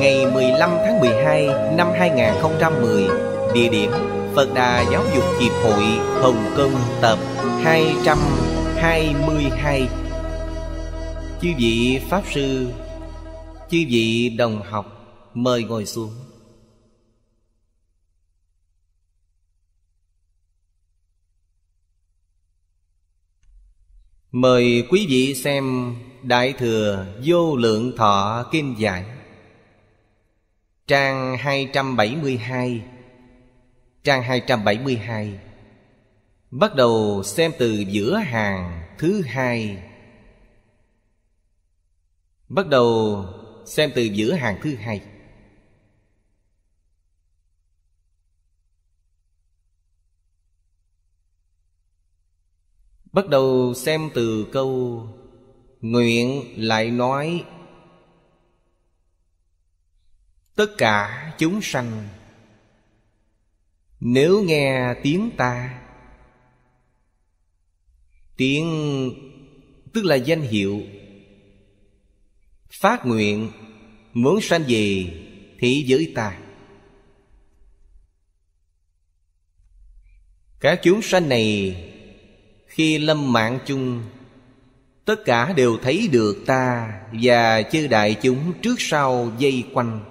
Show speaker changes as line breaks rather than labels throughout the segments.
ngày 15 tháng 12 năm 2010, địa điểm Phật Đà Giáo dục Hiệp hội Hồng Kông tập 222. Chư vị Pháp Sư, chư vị đồng học, mời ngồi xuống. Mời quý vị xem Đại Thừa Vô Lượng Thọ Kinh Giải Trang 272 Trang 272 Bắt đầu xem từ giữa hàng thứ hai Bắt đầu xem từ giữa hàng thứ hai Bắt đầu xem từ câu Nguyện lại nói tất cả chúng sanh nếu nghe tiếng ta tiếng tức là danh hiệu phát nguyện muốn sanh về thế giới ta các chúng sanh này khi lâm mạng chung tất cả đều thấy được ta và chư đại chúng trước sau dây quanh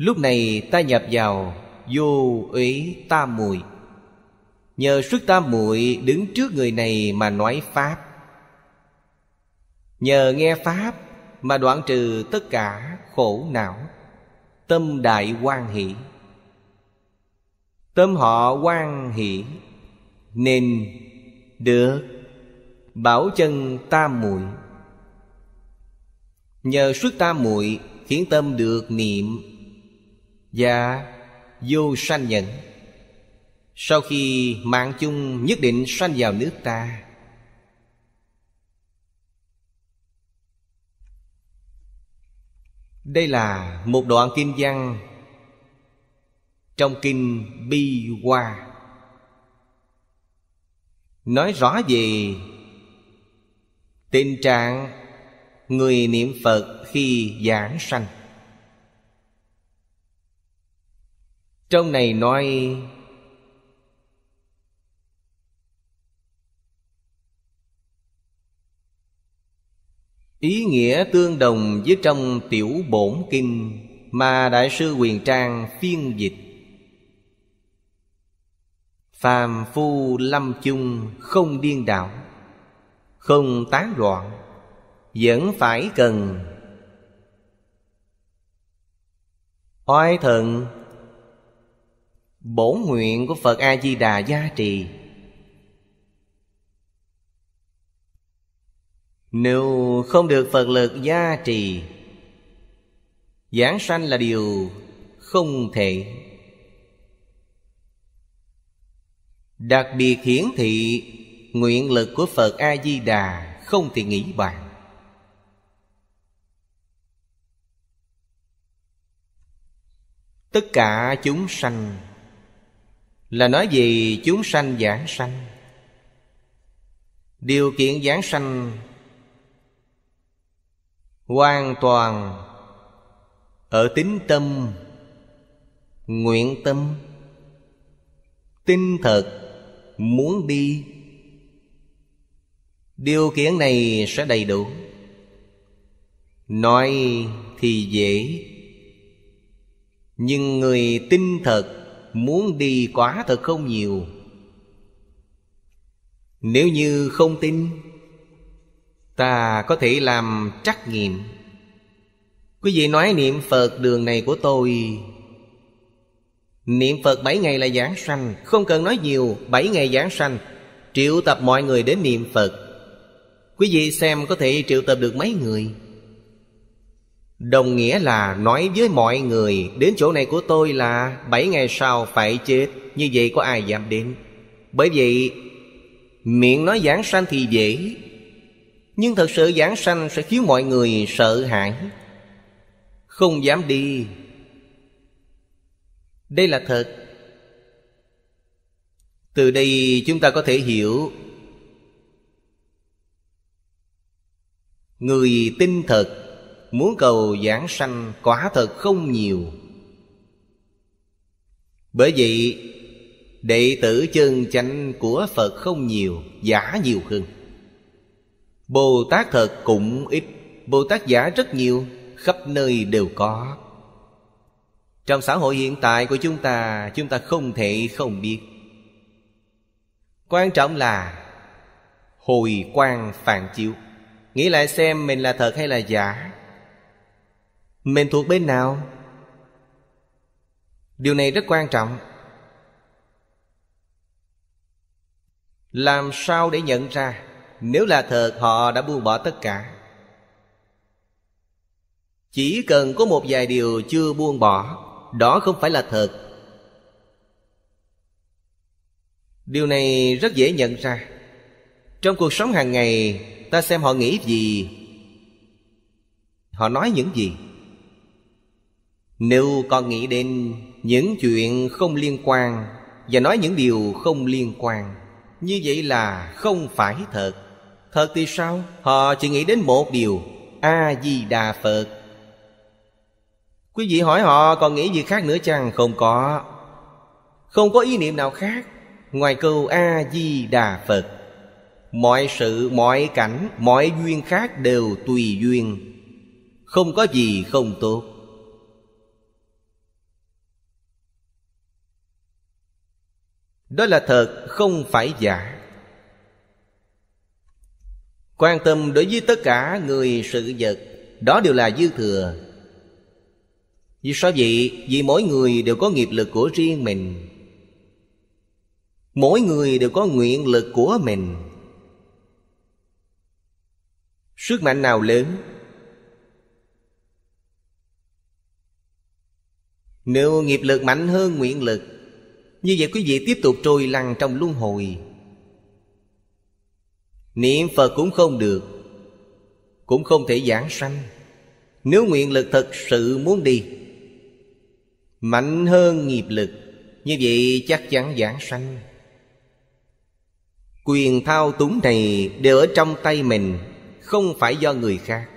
Lúc này ta nhập vào vô ý tam muội Nhờ sức tam muội đứng trước người này mà nói Pháp Nhờ nghe Pháp mà đoạn trừ tất cả khổ não Tâm đại quan hỷ Tâm họ quan hỷ Nên được Bảo chân tam muội Nhờ xuất tam muội Khiến tâm được niệm và vô sanh nhẫn sau khi mạng chung nhất định sanh vào nước ta đây là một đoạn kinh văn trong kinh bi hoa nói rõ về tình trạng người niệm phật khi giảng sanh trong này nói ý nghĩa tương đồng với trong tiểu bổn kinh mà đại sư quyền trang phiên dịch phàm phu lâm chung không điên đảo không tán loạn vẫn phải cần oai thận bổ nguyện của phật a di đà gia trì nếu không được phật lực gia trì giảng sanh là điều không thể đặc biệt hiển thị nguyện lực của phật a di đà không thể nghĩ bàn tất cả chúng sanh là nói gì chúng sanh giảng sanh điều kiện giảng sanh hoàn toàn ở tính tâm nguyện tâm tinh thật muốn đi điều kiện này sẽ đầy đủ nói thì dễ nhưng người tinh thật muốn đi quá thật không nhiều nếu như không tin ta có thể làm trắc nghiệm quý vị nói niệm phật đường này của tôi niệm phật bảy ngày là giảng sanh không cần nói nhiều bảy ngày giảng sanh triệu tập mọi người đến niệm phật quý vị xem có thể triệu tập được mấy người Đồng nghĩa là nói với mọi người Đến chỗ này của tôi là bảy ngày sau phải chết Như vậy có ai dám đến Bởi vậy Miệng nói giảng sanh thì dễ Nhưng thật sự giảng sanh sẽ khiến mọi người sợ hãi Không dám đi Đây là thật Từ đây chúng ta có thể hiểu Người tin thật muốn cầu giảng sanh quả thật không nhiều bởi vậy đệ tử chân chánh của phật không nhiều giả nhiều hơn bồ tát thật cũng ít bồ tát giả rất nhiều khắp nơi đều có trong xã hội hiện tại của chúng ta chúng ta không thể không biết quan trọng là hồi quan phản chiếu nghĩ lại xem mình là thật hay là giả mình thuộc bên nào? Điều này rất quan trọng Làm sao để nhận ra Nếu là thật họ đã buông bỏ tất cả Chỉ cần có một vài điều chưa buông bỏ Đó không phải là thật Điều này rất dễ nhận ra Trong cuộc sống hàng ngày Ta xem họ nghĩ gì Họ nói những gì nếu con nghĩ đến những chuyện không liên quan Và nói những điều không liên quan Như vậy là không phải thật Thật thì sao? Họ chỉ nghĩ đến một điều A-di-đà Phật Quý vị hỏi họ còn nghĩ gì khác nữa chăng? Không có Không có ý niệm nào khác Ngoài câu A-di-đà Phật Mọi sự, mọi cảnh, mọi duyên khác đều tùy duyên Không có gì không tốt Đó là thật không phải giả Quan tâm đối với tất cả người sự vật Đó đều là dư thừa Vì sao vậy? Vì mỗi người đều có nghiệp lực của riêng mình Mỗi người đều có nguyện lực của mình Sức mạnh nào lớn Nếu nghiệp lực mạnh hơn nguyện lực như vậy quý vị tiếp tục trôi lăn trong luân hồi Niệm Phật cũng không được Cũng không thể giảng sanh Nếu nguyện lực thật sự muốn đi Mạnh hơn nghiệp lực Như vậy chắc chắn giảng sanh Quyền thao túng này đều ở trong tay mình Không phải do người khác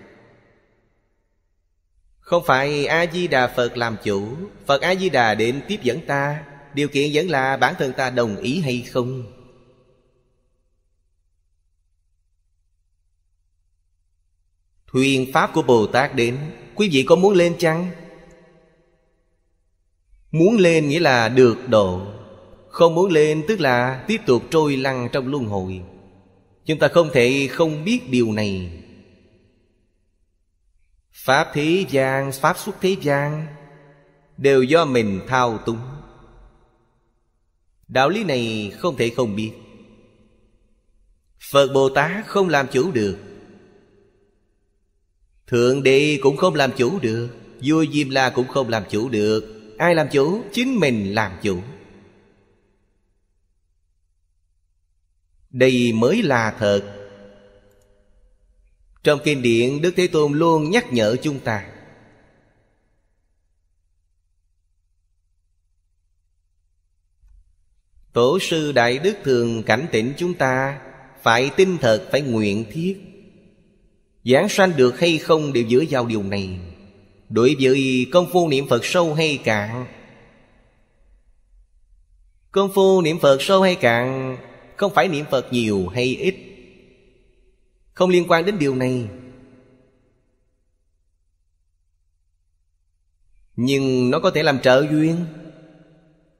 Không phải A-di-đà Phật làm chủ Phật A-di-đà đến tiếp dẫn ta điều kiện vẫn là bản thân ta đồng ý hay không Huyền pháp của Bồ Tát đến Quý vị có muốn lên chăng? Muốn lên nghĩa là được độ Không muốn lên tức là tiếp tục trôi lăn trong luân hồi Chúng ta không thể không biết điều này Pháp thế gian, pháp xuất thế gian Đều do mình thao túng đạo lý này không thể không biết phật bồ tát không làm chủ được thượng đế cũng không làm chủ được vua diêm la cũng không làm chủ được ai làm chủ chính mình làm chủ đây mới là thật trong kinh điển đức thế tôn luôn nhắc nhở chúng ta Tổ sư Đại Đức thường cảnh tỉnh chúng ta Phải tin thật, phải nguyện thiết Giảng sanh được hay không đều dựa vào điều này Đối với công phu niệm Phật sâu hay cạn Công phu niệm Phật sâu hay cạn Không phải niệm Phật nhiều hay ít Không liên quan đến điều này Nhưng nó có thể làm trợ duyên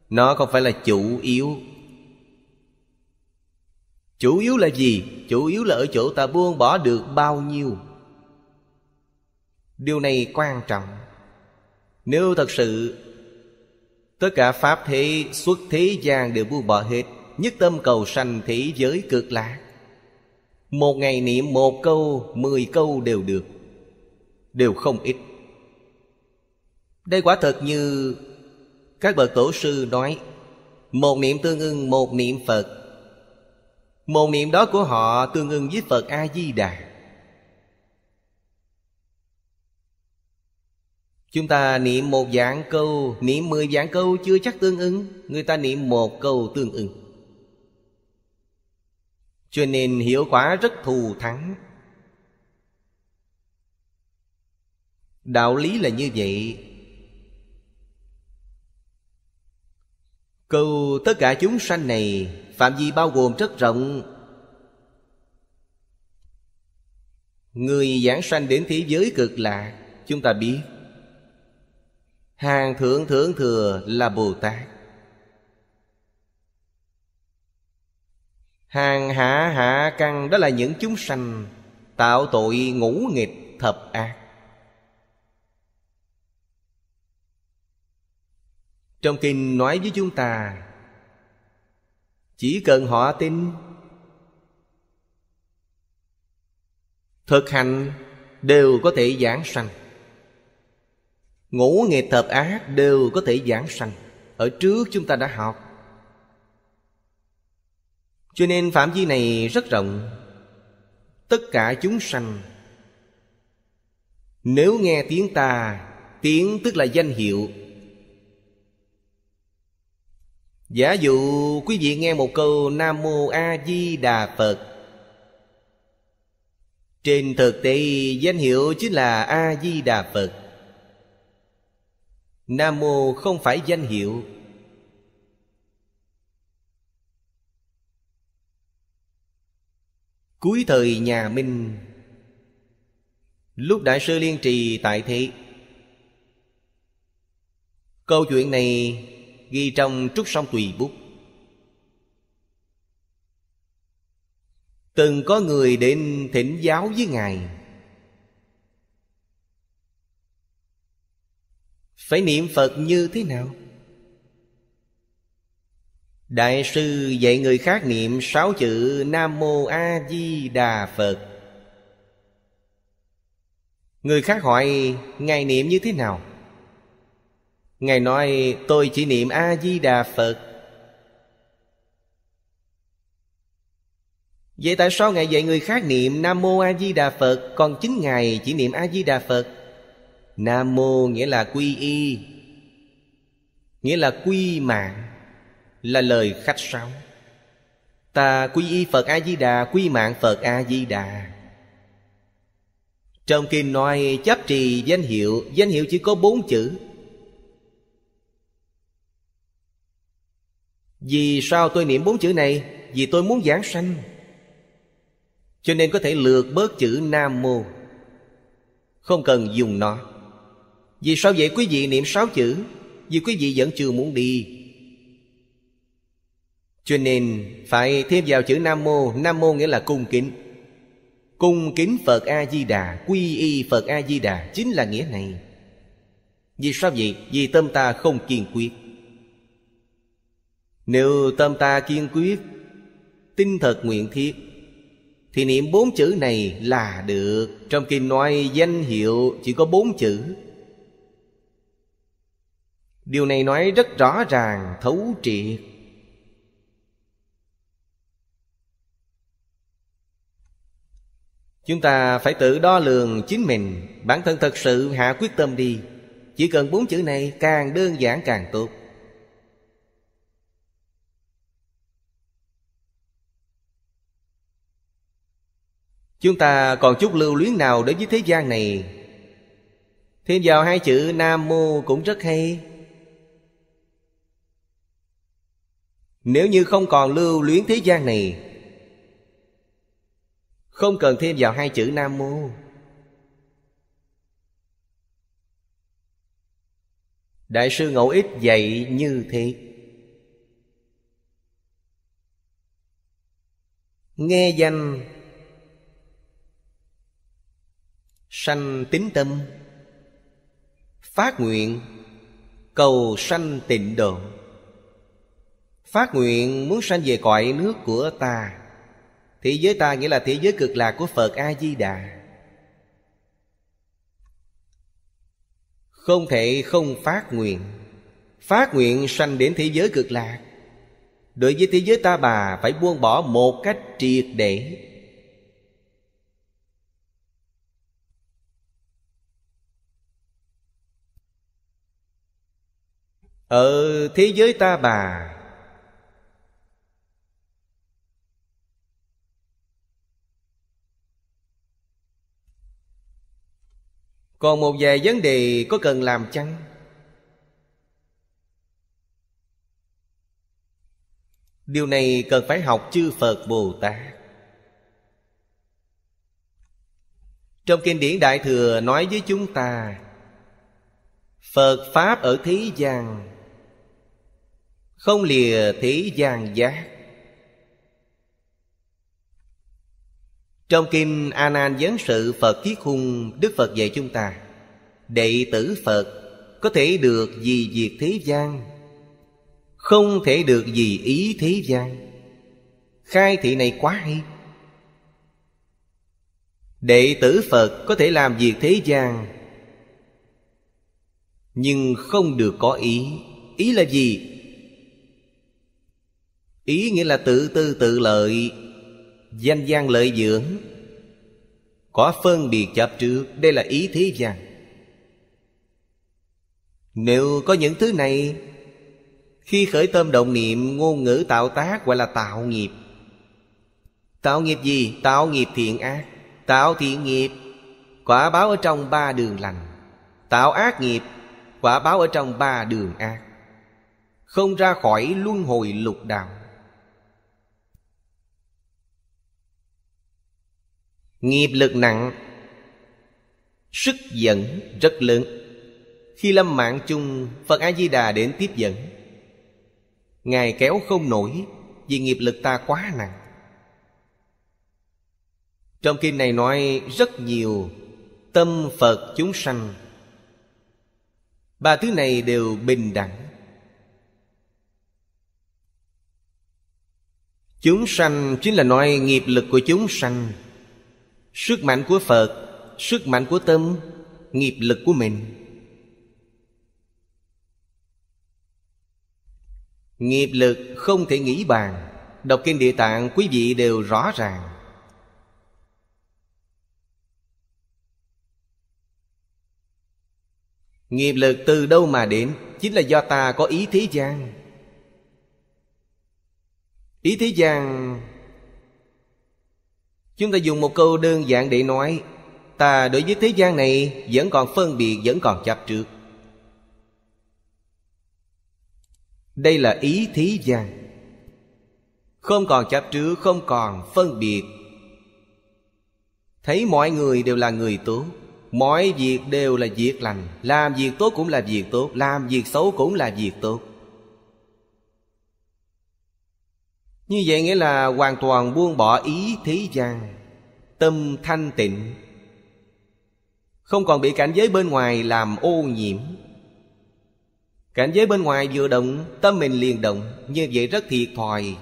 nó không phải là chủ yếu chủ yếu là gì chủ yếu là ở chỗ ta buông bỏ được bao nhiêu điều này quan trọng nếu thật sự tất cả pháp thế xuất thế gian đều buông bỏ hết nhất tâm cầu sanh thế giới cực lạc một ngày niệm một câu mười câu đều được đều không ít đây quả thật như các bậc tổ sư nói Một niệm tương ưng một niệm Phật Một niệm đó của họ tương ưng với Phật A-di-đà Chúng ta niệm một dạng câu Niệm mười dạng câu chưa chắc tương ứng Người ta niệm một câu tương ứng cho nên hiệu quả rất thù thắng đạo lý là như vậy Câu tất cả chúng sanh này Phạm vi bao gồm rất rộng Người giảng sanh đến thế giới cực lạ Chúng ta biết Hàng thượng thượng thừa là Bồ Tát Hàng hạ hạ căn đó là những chúng sanh Tạo tội ngũ nghịch thập ác trong kinh nói với chúng ta chỉ cần họ tin thực hành đều có thể giảng sanh ngũ nghề tập ác đều có thể giảng sanh ở trước chúng ta đã học cho nên phạm vi này rất rộng tất cả chúng sanh nếu nghe tiếng ta tiếng tức là danh hiệu Giả dụ quý vị nghe một câu Nam Mô A Di Đà Phật Trên thực tế danh hiệu chính là A Di Đà Phật Nam Mô không phải danh hiệu Cuối thời nhà Minh Lúc Đại sư Liên Trì tại thế Câu chuyện này ghi trong trúc song tùy bút từng có người đến thỉnh giáo với ngài phải niệm phật như thế nào đại sư dạy người khác niệm sáu chữ nam mô a di đà phật người khác hỏi ngài niệm như thế nào ngài nói tôi chỉ niệm a di đà phật vậy tại sao ngài dạy người khác niệm nam mô a di đà phật còn chính ngài chỉ niệm a di đà phật nam mô nghĩa là quy y nghĩa là quy mạng là lời khách sáo ta quy y phật a di đà quy mạng phật a di đà trong kinh nói chấp trì danh hiệu danh hiệu chỉ có bốn chữ Vì sao tôi niệm bốn chữ này? Vì tôi muốn giảng sanh Cho nên có thể lược bớt chữ Nam Mô Không cần dùng nó Vì sao vậy quý vị niệm sáu chữ? Vì quý vị vẫn chưa muốn đi Cho nên phải thêm vào chữ Nam Mô Nam Mô nghĩa là cung kính Cung kính Phật A-di-đà Quy y Phật A-di-đà Chính là nghĩa này Vì sao vậy? Vì tâm ta không kiên quyết nếu tâm ta kiên quyết Tinh thật nguyện thiết Thì niệm bốn chữ này là được Trong kinh nói danh hiệu chỉ có bốn chữ Điều này nói rất rõ ràng, thấu triệt Chúng ta phải tự đo lường chính mình Bản thân thật sự hạ quyết tâm đi Chỉ cần bốn chữ này càng đơn giản càng tốt Chúng ta còn chút lưu luyến nào đối với thế gian này Thêm vào hai chữ Nam Mô cũng rất hay Nếu như không còn lưu luyến thế gian này Không cần thêm vào hai chữ Nam Mô Đại sư Ngẫu Ích dạy như thế Nghe danh sanh tín tâm phát nguyện cầu sanh tịnh độ phát nguyện muốn sanh về cõi nước của ta thế giới ta nghĩa là thế giới cực lạc của phật a di đà không thể không phát nguyện phát nguyện sanh đến thế giới cực lạc đối với thế giới ta bà phải buông bỏ một cách triệt để ở ờ, thế giới ta bà còn một vài vấn đề có cần làm chăng điều này cần phải học chư phật bồ tát trong kinh điển đại thừa nói với chúng ta phật pháp ở thế gian không lìa thế gian giác Trong kinh A Nan vấn Sự Phật Kiết khung Đức Phật dạy chúng ta Đệ tử Phật có thể được gì diệt thế gian Không thể được gì ý thế gian Khai thị này quá hay Đệ tử Phật có thể làm việc thế gian Nhưng không được có ý Ý là gì? ý nghĩa là tự tư tự lợi danh gian lợi dưỡng có phân biệt chấp trước đây là ý thế gian nếu có những thứ này khi khởi tâm động niệm ngôn ngữ tạo tác gọi là tạo nghiệp tạo nghiệp gì tạo nghiệp thiện ác tạo thiện nghiệp quả báo ở trong ba đường lành tạo ác nghiệp quả báo ở trong ba đường ác không ra khỏi luân hồi lục đạo Nghiệp lực nặng Sức dẫn rất lớn Khi lâm mạng chung Phật A-di-đà đến tiếp dẫn Ngài kéo không nổi Vì nghiệp lực ta quá nặng Trong kinh này nói rất nhiều Tâm Phật chúng sanh Ba thứ này đều bình đẳng Chúng sanh chính là nói nghiệp lực của chúng sanh sức mạnh của phật sức mạnh của tâm nghiệp lực của mình nghiệp lực không thể nghĩ bàn đọc kinh địa tạng quý vị đều rõ ràng nghiệp lực từ đâu mà đến chính là do ta có ý thế gian ý thế gian chúng ta dùng một câu đơn giản để nói ta đối với thế gian này vẫn còn phân biệt vẫn còn chấp trước đây là ý thế gian không còn chấp trước không còn phân biệt thấy mọi người đều là người tốt mọi việc đều là việc lành làm việc tốt cũng là việc tốt làm việc xấu cũng là việc tốt như vậy nghĩa là hoàn toàn buông bỏ ý thế gian tâm thanh tịnh không còn bị cảnh giới bên ngoài làm ô nhiễm cảnh giới bên ngoài vừa động tâm mình liền động như vậy rất thiệt thòi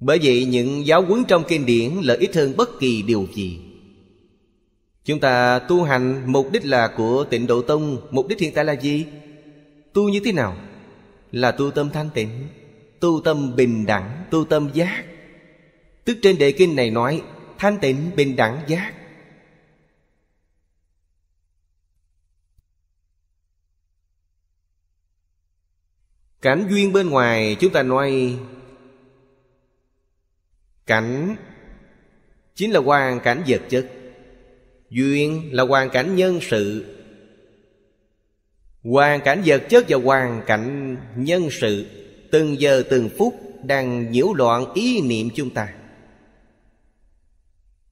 bởi vậy những giáo huấn trong kinh điển lợi ích hơn bất kỳ điều gì chúng ta tu hành mục đích là của tịnh độ tông mục đích hiện tại là gì tu như thế nào là tu tâm thanh tịnh tu tâm bình đẳng tu tâm giác tức trên đề kinh này nói thanh tịnh bình đẳng giác cảnh duyên bên ngoài chúng ta nói cảnh chính là hoàn cảnh vật chất duyên là hoàn cảnh nhân sự hoàn cảnh vật chất và hoàn cảnh nhân sự từng giờ từng phút đang nhiễu loạn ý niệm chúng ta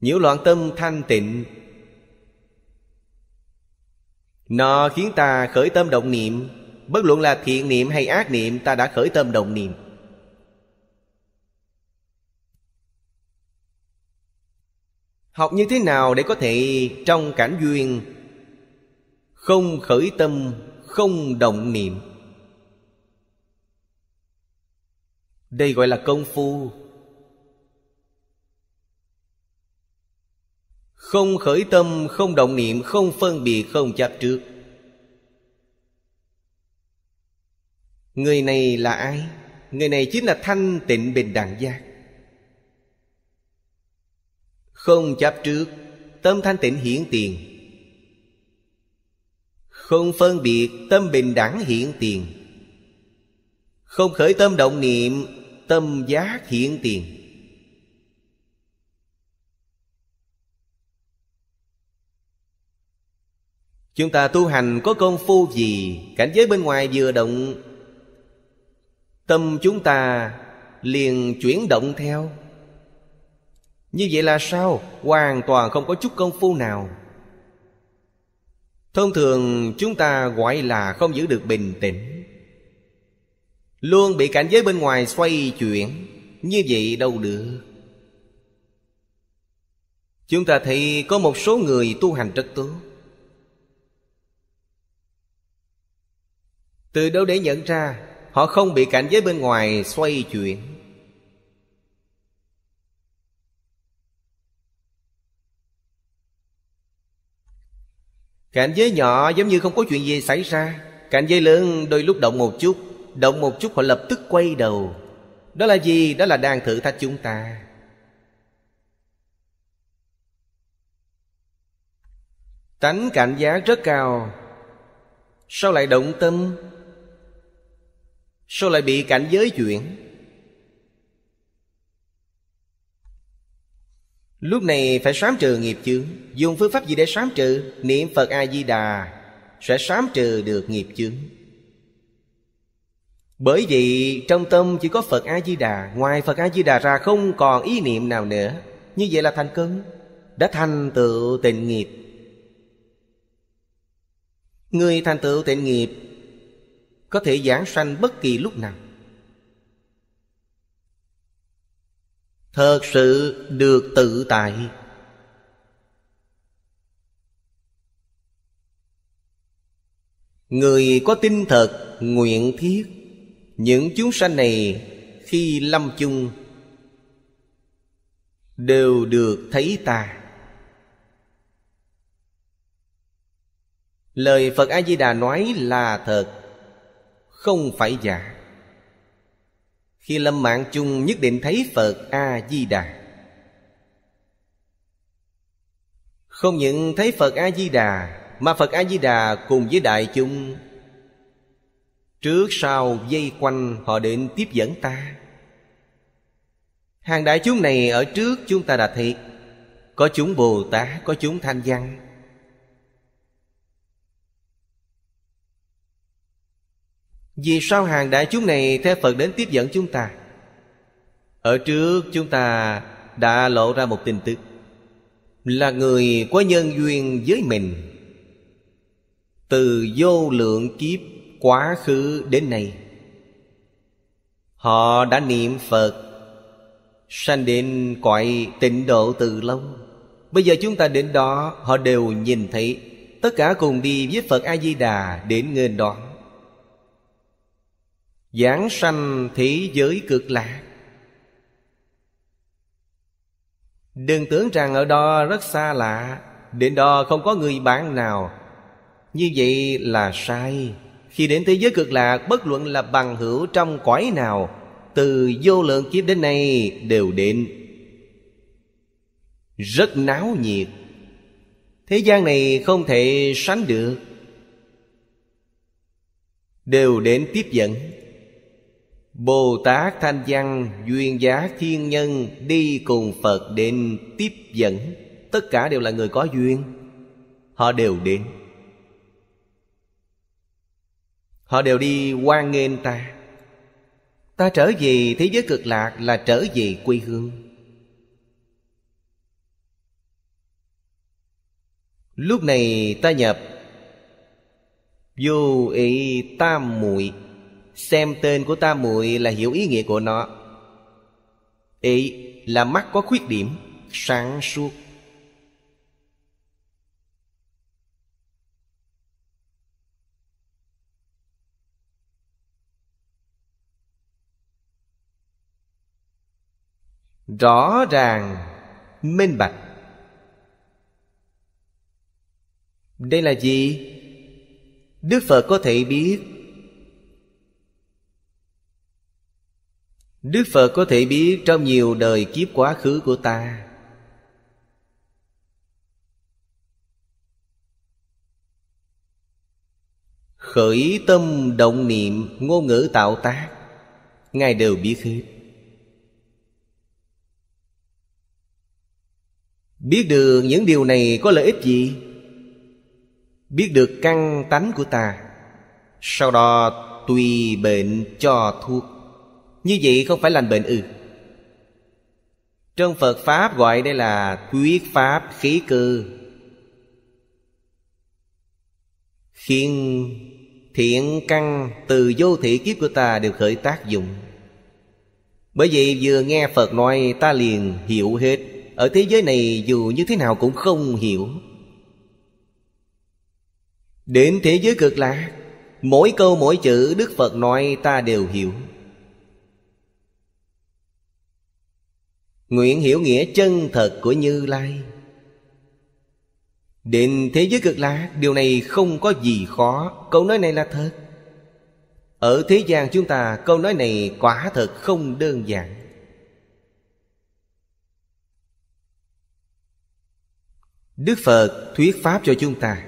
nhiễu loạn tâm thanh tịnh nó khiến ta khởi tâm động niệm bất luận là thiện niệm hay ác niệm ta đã khởi tâm động niệm học như thế nào để có thể trong cảnh duyên không khởi tâm không động niệm đây gọi là công phu không khởi tâm không động niệm không phân biệt không chấp trước người này là ai người này chính là thanh tịnh bình đẳng giác không chấp trước tâm thanh tịnh hiển tiền không phân biệt tâm bình đẳng hiện tiền Không khởi tâm động niệm Tâm giác hiện tiền Chúng ta tu hành có công phu gì Cảnh giới bên ngoài vừa động Tâm chúng ta liền chuyển động theo Như vậy là sao? Hoàn toàn không có chút công phu nào thông thường chúng ta gọi là không giữ được bình tĩnh luôn bị cảnh giới bên ngoài xoay chuyển như vậy đâu được chúng ta thấy có một số người tu hành rất tốt từ đâu để nhận ra họ không bị cảnh giới bên ngoài xoay chuyển Cảnh giới nhỏ giống như không có chuyện gì xảy ra Cảnh giới lớn đôi lúc động một chút Động một chút họ lập tức quay đầu Đó là gì? Đó là đang thử thách chúng ta Tánh cảnh giác rất cao Sao lại động tâm Sao lại bị cảnh giới chuyển Lúc này phải sám trừ nghiệp chướng Dùng phương pháp gì để sám trừ Niệm Phật A-di-đà Sẽ sám trừ được nghiệp chướng Bởi vì trong tâm chỉ có Phật A-di-đà Ngoài Phật A-di-đà ra không còn ý niệm nào nữa Như vậy là thành công Đã thành tựu tịnh nghiệp Người thành tựu tịnh nghiệp Có thể giảng sanh bất kỳ lúc nào thật sự được tự tại người có tinh thật nguyện thiết những chúng sanh này khi lâm chung đều được thấy ta lời phật a di đà nói là thật không phải giả khi lâm mạng chung nhất định thấy Phật A-di-đà Không những thấy Phật A-di-đà Mà Phật A-di-đà cùng với đại chúng Trước sau dây quanh họ đến tiếp dẫn ta Hàng đại chúng này ở trước chúng ta đã thiệt Có chúng Bồ Tát, có chúng Thanh Văn Vì sao hàng đại chúng này theo Phật đến tiếp dẫn chúng ta? Ở trước chúng ta đã lộ ra một tin tức Là người có nhân duyên với mình Từ vô lượng kiếp quá khứ đến nay Họ đã niệm Phật Sanh đến cõi tịnh độ từ lâu Bây giờ chúng ta đến đó Họ đều nhìn thấy Tất cả cùng đi với Phật A-di-đà Đến nghênh đón giảng sanh thế giới cực lạc đừng tưởng rằng ở đó rất xa lạ đến đó không có người bạn nào như vậy là sai khi đến thế giới cực lạc bất luận là bằng hữu trong cõi nào từ vô lượng kiếp đến nay đều đến rất náo nhiệt thế gian này không thể sánh được đều đến tiếp dẫn Bồ Tát Thanh Văn Duyên Giá Thiên Nhân Đi cùng Phật đến tiếp dẫn Tất cả đều là người có duyên Họ đều đến Họ đều đi quan nghênh ta Ta trở về thế giới cực lạc là trở về quê hương Lúc này ta nhập Vô ý tam muội xem tên của ta muội là hiểu ý nghĩa của nó ý là mắt có khuyết điểm sáng suốt rõ ràng minh bạch đây là gì đức phật có thể biết Đức Phật có thể biết trong nhiều đời kiếp quá khứ của ta Khởi tâm động niệm ngôn ngữ tạo tác Ngài đều biết hết Biết được những điều này có lợi ích gì? Biết được căn tánh của ta Sau đó tùy bệnh cho thuốc như vậy không phải lành bệnh ư ừ. Trong Phật Pháp gọi đây là Thuyết Pháp khí cư Khiến thiện căn từ vô thị kiếp của ta đều khởi tác dụng Bởi vậy vừa nghe Phật nói ta liền hiểu hết Ở thế giới này dù như thế nào cũng không hiểu Đến thế giới cực lạc Mỗi câu mỗi chữ Đức Phật nói ta đều hiểu Nguyện hiểu nghĩa chân thật của Như Lai Định thế giới cực lạc Điều này không có gì khó Câu nói này là thật Ở thế gian chúng ta Câu nói này quả thật không đơn giản Đức Phật thuyết pháp cho chúng ta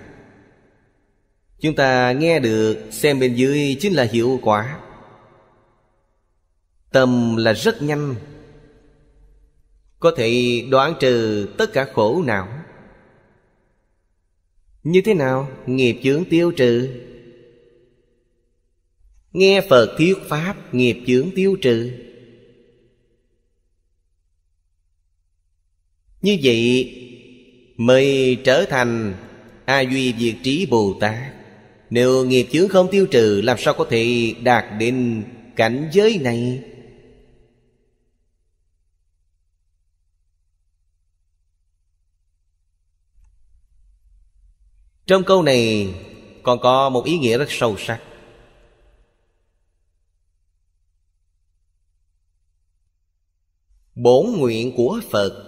Chúng ta nghe được Xem bên dưới chính là hiệu quả Tâm là rất nhanh có thể đoạn trừ tất cả khổ não như thế nào nghiệp chướng tiêu trừ nghe phật thuyết pháp nghiệp chướng tiêu trừ như vậy mới trở thành a duy việt trí bồ tát nếu nghiệp chướng không tiêu trừ làm sao có thể đạt đến cảnh giới này trong câu này còn có một ý nghĩa rất sâu sắc bổn nguyện của phật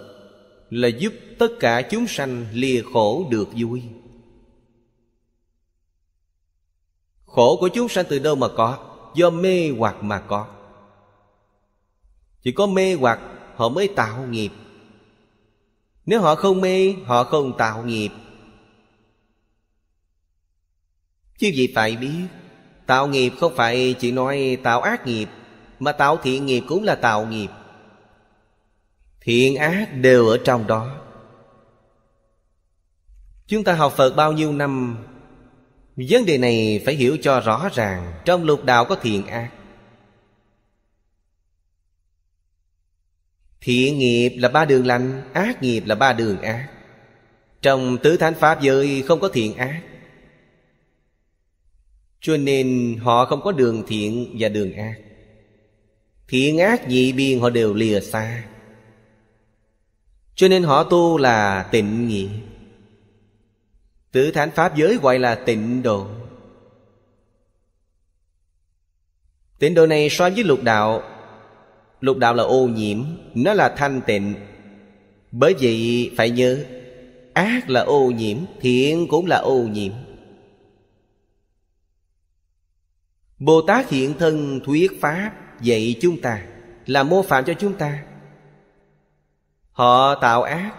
là giúp tất cả chúng sanh lìa khổ được vui khổ của chúng sanh từ đâu mà có do mê hoặc mà có chỉ có mê hoặc họ mới tạo nghiệp nếu họ không mê họ không tạo nghiệp Chứ gì phải biết Tạo nghiệp không phải chỉ nói tạo ác nghiệp Mà tạo thiện nghiệp cũng là tạo nghiệp Thiện ác đều ở trong đó Chúng ta học Phật bao nhiêu năm Vấn đề này phải hiểu cho rõ ràng Trong lục đạo có thiện ác Thiện nghiệp là ba đường lành Ác nghiệp là ba đường ác Trong tứ thánh pháp giới không có thiện ác cho nên họ không có đường thiện và đường ác thiện ác nhị biên họ đều lìa xa cho nên họ tu là tịnh nghĩa Tử thánh pháp giới gọi là tịnh độ Tịnh độ này so với lục đạo Lục đạo là ô nhiễm Nó là thanh tịnh Bởi vậy phải nhớ Ác là ô nhiễm Thiện cũng là ô nhiễm Bồ Tát hiện thân thuyết pháp dạy chúng ta Là mô phạm cho chúng ta Họ tạo ác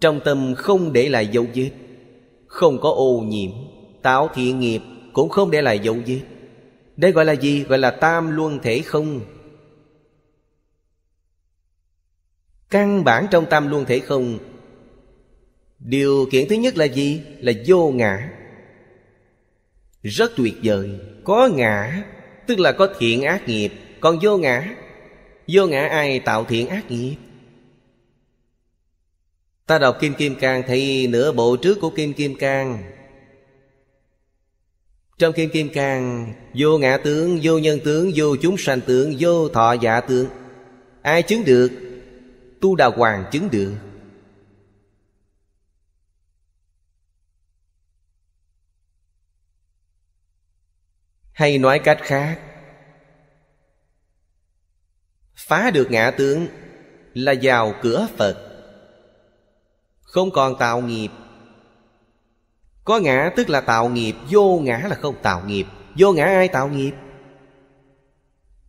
Trong tâm không để lại dấu vết Không có ô nhiễm Tạo thiện nghiệp cũng không để lại dấu vết Đây gọi là gì? Gọi là tam luân thể không Căn bản trong tam luân thể không Điều kiện thứ nhất là gì? Là vô ngã rất tuyệt vời có ngã tức là có thiện ác nghiệp còn vô ngã vô ngã ai tạo thiện ác nghiệp ta đọc kim kim cang thì nửa bộ trước của kim kim cang trong kim kim cang vô ngã tướng vô nhân tướng vô chúng sanh tướng vô thọ giả tướng ai chứng được tu đà hoàng chứng được hay nói cách khác phá được ngã tướng là vào cửa phật không còn tạo nghiệp có ngã tức là tạo nghiệp vô ngã là không tạo nghiệp vô ngã ai tạo nghiệp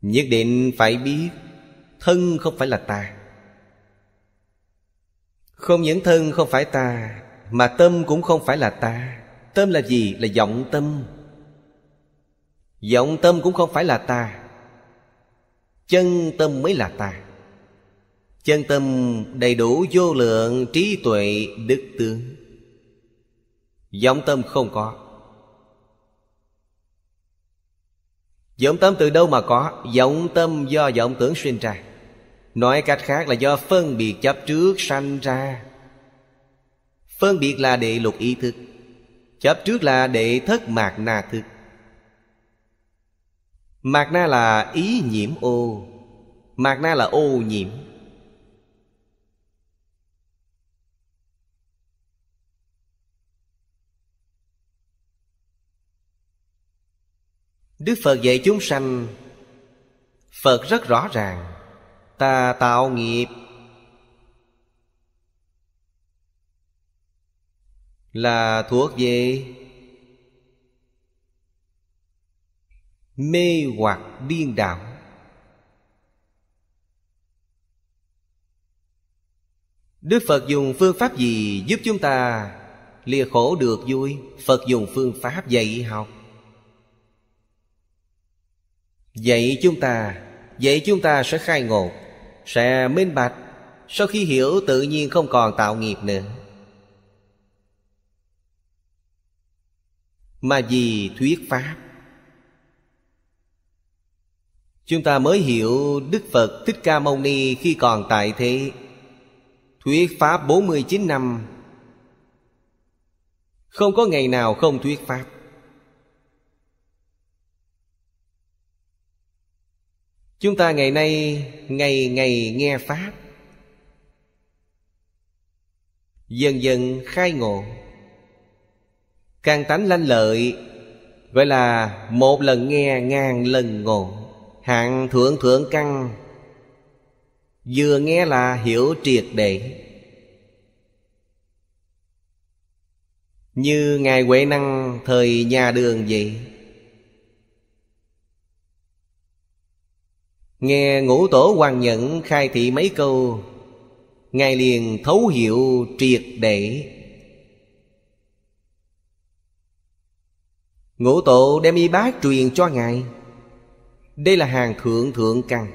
nhất định phải biết thân không phải là ta không những thân không phải ta mà tâm cũng không phải là ta tâm là gì là vọng tâm vọng tâm cũng không phải là ta chân tâm mới là ta chân tâm đầy đủ vô lượng trí tuệ đức tướng vọng tâm không có vọng tâm từ đâu mà có vọng tâm do vọng tưởng sinh ra nói cách khác là do phân biệt chấp trước sanh ra phân biệt là đệ lục ý thức chấp trước là đệ thất mạc na thức Mạc na là ý nhiễm ô Mạc na là ô nhiễm Đức Phật dạy chúng sanh Phật rất rõ ràng Ta tạo nghiệp Là thuộc về mê hoặc điên đảo Đức Phật dùng phương pháp gì giúp chúng ta lìa khổ được vui Phật dùng phương pháp dạy học Dạy chúng ta Dạy chúng ta sẽ khai ngộ Sẽ minh bạch Sau khi hiểu tự nhiên không còn tạo nghiệp nữa Mà vì thuyết pháp Chúng ta mới hiểu Đức Phật Thích Ca Mâu Ni khi còn tại thế Thuyết Pháp 49 năm Không có ngày nào không thuyết Pháp Chúng ta ngày nay ngày ngày nghe Pháp Dần dần khai ngộ Càng tánh lanh lợi Gọi là một lần nghe ngàn lần ngộ hạng thượng thượng căn vừa nghe là hiểu triệt để như ngài huệ năng thời nhà đường vậy nghe ngũ tổ hoàng nhẫn khai thị mấy câu ngài liền thấu hiểu triệt để ngũ tổ đem y bác truyền cho ngài đây là hàng thượng thượng căn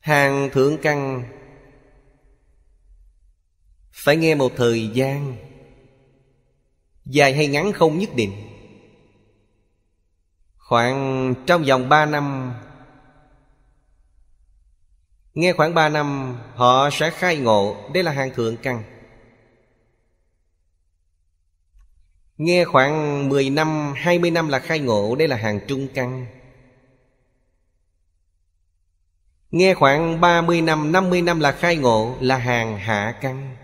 hàng thượng căn phải nghe một thời gian dài hay ngắn không nhất định khoảng trong vòng ba năm nghe khoảng ba năm họ sẽ khai ngộ đây là hàng thượng căn Nghe khoảng 10 năm, 20 năm là khai ngộ Đây là hàng trung căn Nghe khoảng 30 năm, 50 năm là khai ngộ Là hàng hạ căn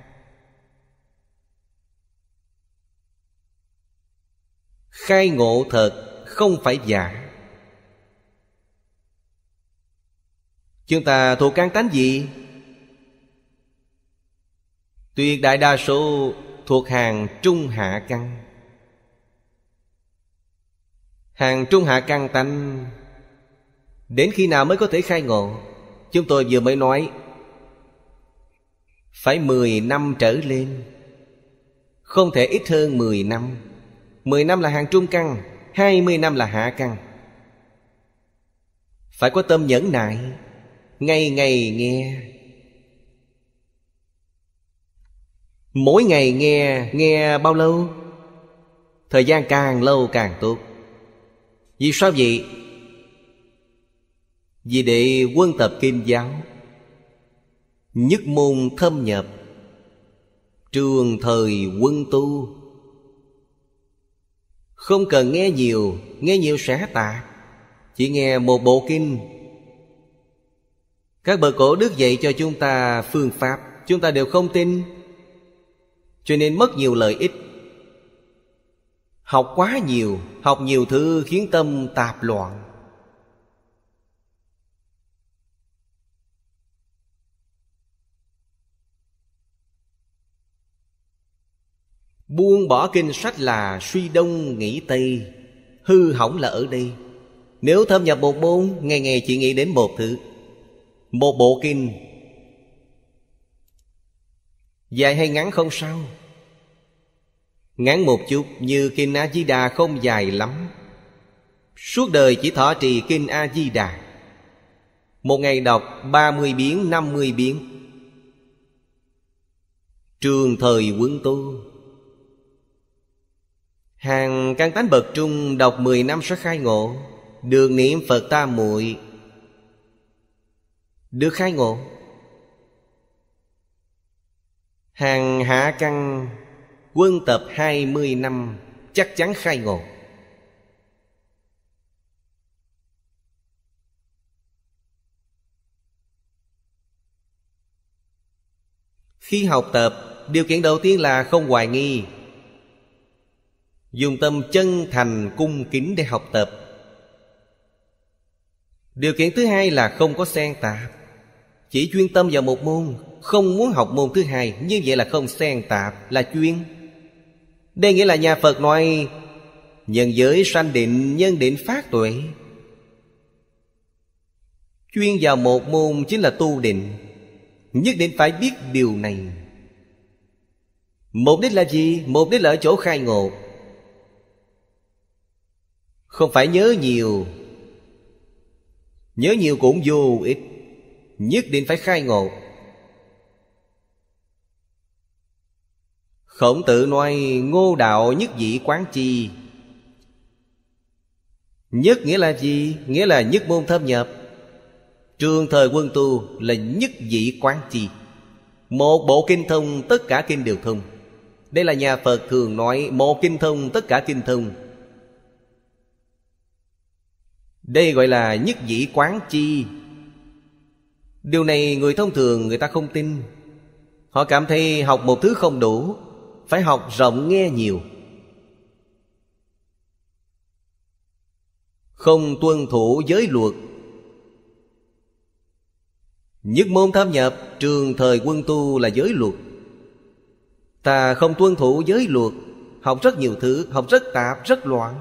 Khai ngộ thật không phải giả Chúng ta thuộc căn tánh gì? Tuyệt đại đa số thuộc hàng trung hạ căn Hàng trung hạ căn tánh Đến khi nào mới có thể khai ngộ Chúng tôi vừa mới nói Phải 10 năm trở lên Không thể ít hơn 10 năm 10 năm là hàng trung căn 20 năm là hạ căn Phải có tâm nhẫn nại Ngày ngày nghe Mỗi ngày nghe Nghe bao lâu Thời gian càng lâu càng tốt vì sao vậy? Vì để quân tập kim giáo Nhất môn thâm nhập Trường thời quân tu Không cần nghe nhiều Nghe nhiều sẽ tạ Chỉ nghe một bộ kinh Các bậc cổ đức dạy cho chúng ta phương pháp Chúng ta đều không tin Cho nên mất nhiều lợi ích Học quá nhiều Học nhiều thứ khiến tâm tạp loạn Buông bỏ kinh sách là suy đông nghĩ tây Hư hỏng là ở đây Nếu thâm nhập một môn Ngày ngày chỉ nghĩ đến một thứ Một bộ kinh Dài hay ngắn không sao Ngắn một chút như Kinh A-di-đà không dài lắm Suốt đời chỉ thọ trì Kinh A-di-đà Một ngày đọc 30 biến 50 biến Trường thời quân tu Hàng căn tánh bậc trung đọc 10 năm sẽ khai ngộ Được niệm Phật ta muội Được khai ngộ Hàng hạ căn Quân tập 20 năm chắc chắn khai ngộ Khi học tập Điều kiện đầu tiên là không hoài nghi Dùng tâm chân thành cung kính để học tập Điều kiện thứ hai là không có xen tạp Chỉ chuyên tâm vào một môn Không muốn học môn thứ hai Như vậy là không xen tạp Là chuyên đây nghĩa là nhà Phật nói Nhân giới sanh định nhân định phát tuệ Chuyên vào một môn chính là tu định Nhất định phải biết điều này Mục đích là gì? Mục đích là ở chỗ khai ngộ Không phải nhớ nhiều Nhớ nhiều cũng vô ích Nhất định phải khai ngộ Khổng tử nói ngô đạo nhất dị quán chi Nhất nghĩa là gì? Nghĩa là nhất môn thâm nhập Trường thời quân tu là nhất dị quán chi Một bộ kinh thông tất cả kinh đều thông Đây là nhà Phật thường nói Một kinh thông tất cả kinh thông Đây gọi là nhất dĩ quán chi Điều này người thông thường người ta không tin Họ cảm thấy học một thứ không đủ phải học rộng nghe nhiều không tuân thủ giới luật nhất môn tham nhập trường thời quân tu là giới luật ta không tuân thủ giới luật học rất nhiều thứ học rất tạp rất loạn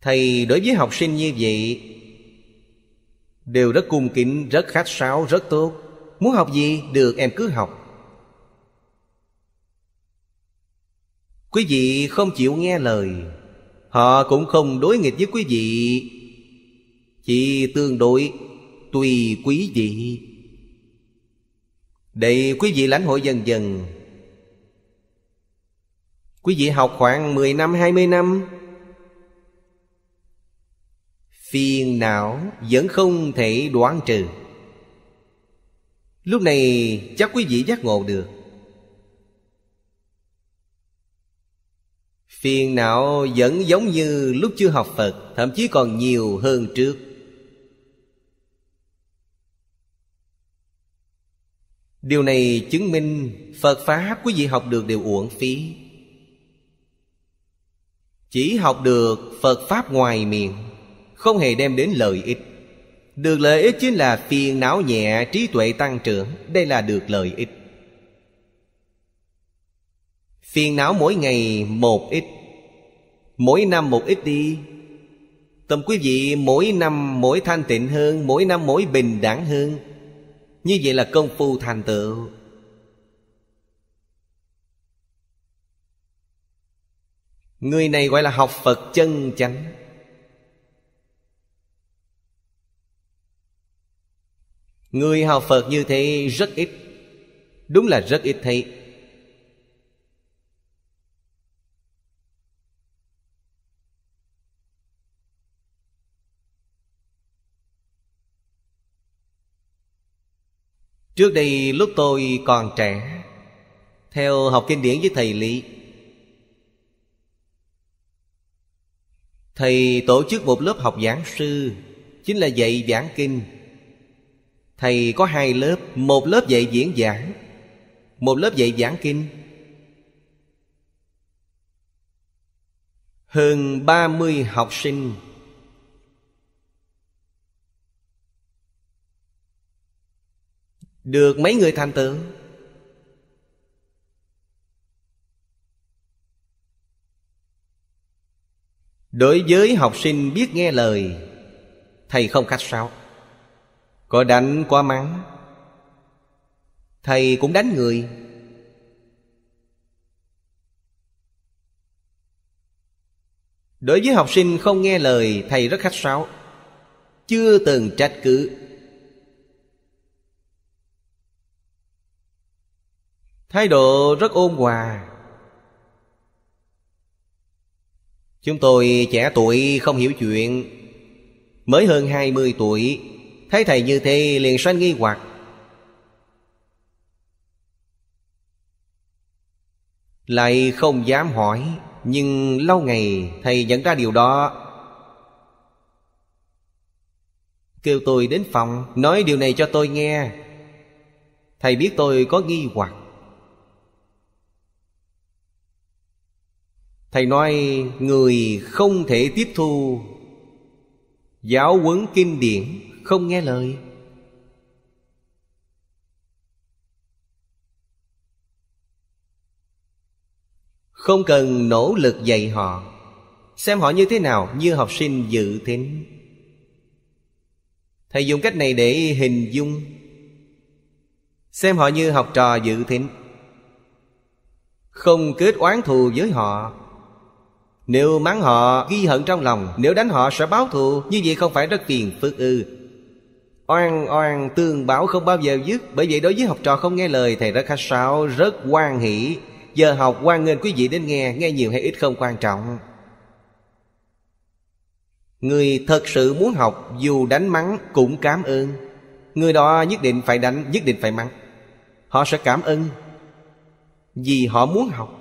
thầy đối với học sinh như vậy đều rất cung kính rất khách sáo rất tốt muốn học gì được em cứ học quý vị không chịu nghe lời họ cũng không đối nghịch với quý vị chỉ tương đối tùy quý vị để quý vị lãnh hội dần dần Quý vị học khoảng 10 năm 20 năm Phiền não vẫn không thể đoán trừ Lúc này chắc quý vị giác ngộ được Phiền não vẫn giống như lúc chưa học Phật Thậm chí còn nhiều hơn trước Điều này chứng minh Phật Pháp quý vị học được đều uổng phí Chỉ học được Phật Pháp ngoài miệng Không hề đem đến lợi ích được lợi ích chính là phiền não nhẹ trí tuệ tăng trưởng Đây là được lợi ích Phiền não mỗi ngày một ít Mỗi năm một ít đi tâm quý vị mỗi năm mỗi thanh tịnh hơn Mỗi năm mỗi bình đẳng hơn Như vậy là công phu thành tựu Người này gọi là học Phật chân chánh Người học Phật như thế rất ít Đúng là rất ít thấy Trước đây lúc tôi còn trẻ Theo học kinh điển với thầy Lý Thầy tổ chức một lớp học giảng sư Chính là dạy giảng kinh thầy có hai lớp một lớp dạy diễn giảng một lớp dạy giảng kinh hơn 30 học sinh được mấy người thành tựu đối với học sinh biết nghe lời thầy không khách sáo có đánh quá mắng thầy cũng đánh người đối với học sinh không nghe lời thầy rất khách sáo chưa từng trách cứ thái độ rất ôn hòa chúng tôi trẻ tuổi không hiểu chuyện mới hơn hai mươi tuổi Thấy thầy như thế liền sanh nghi hoặc Lại không dám hỏi Nhưng lâu ngày thầy nhận ra điều đó Kêu tôi đến phòng Nói điều này cho tôi nghe Thầy biết tôi có nghi hoặc Thầy nói người không thể tiếp thu Giáo huấn kinh điển không nghe lời không cần nỗ lực dạy họ xem họ như thế nào như học sinh dự tính thầy dùng cách này để hình dung xem họ như học trò dự tính không kết oán thù với họ nếu mắng họ ghi hận trong lòng Nếu đánh họ sẽ báo thù Như vậy không phải rất phiền phức ư Oan oan tương báo không bao giờ dứt Bởi vậy đối với học trò không nghe lời Thầy rất khách sáo, rất quan hỷ Giờ học quan nghênh quý vị đến nghe Nghe nhiều hay ít không quan trọng Người thật sự muốn học Dù đánh mắng cũng cảm ơn Người đó nhất định phải đánh Nhất định phải mắng Họ sẽ cảm ơn Vì họ muốn học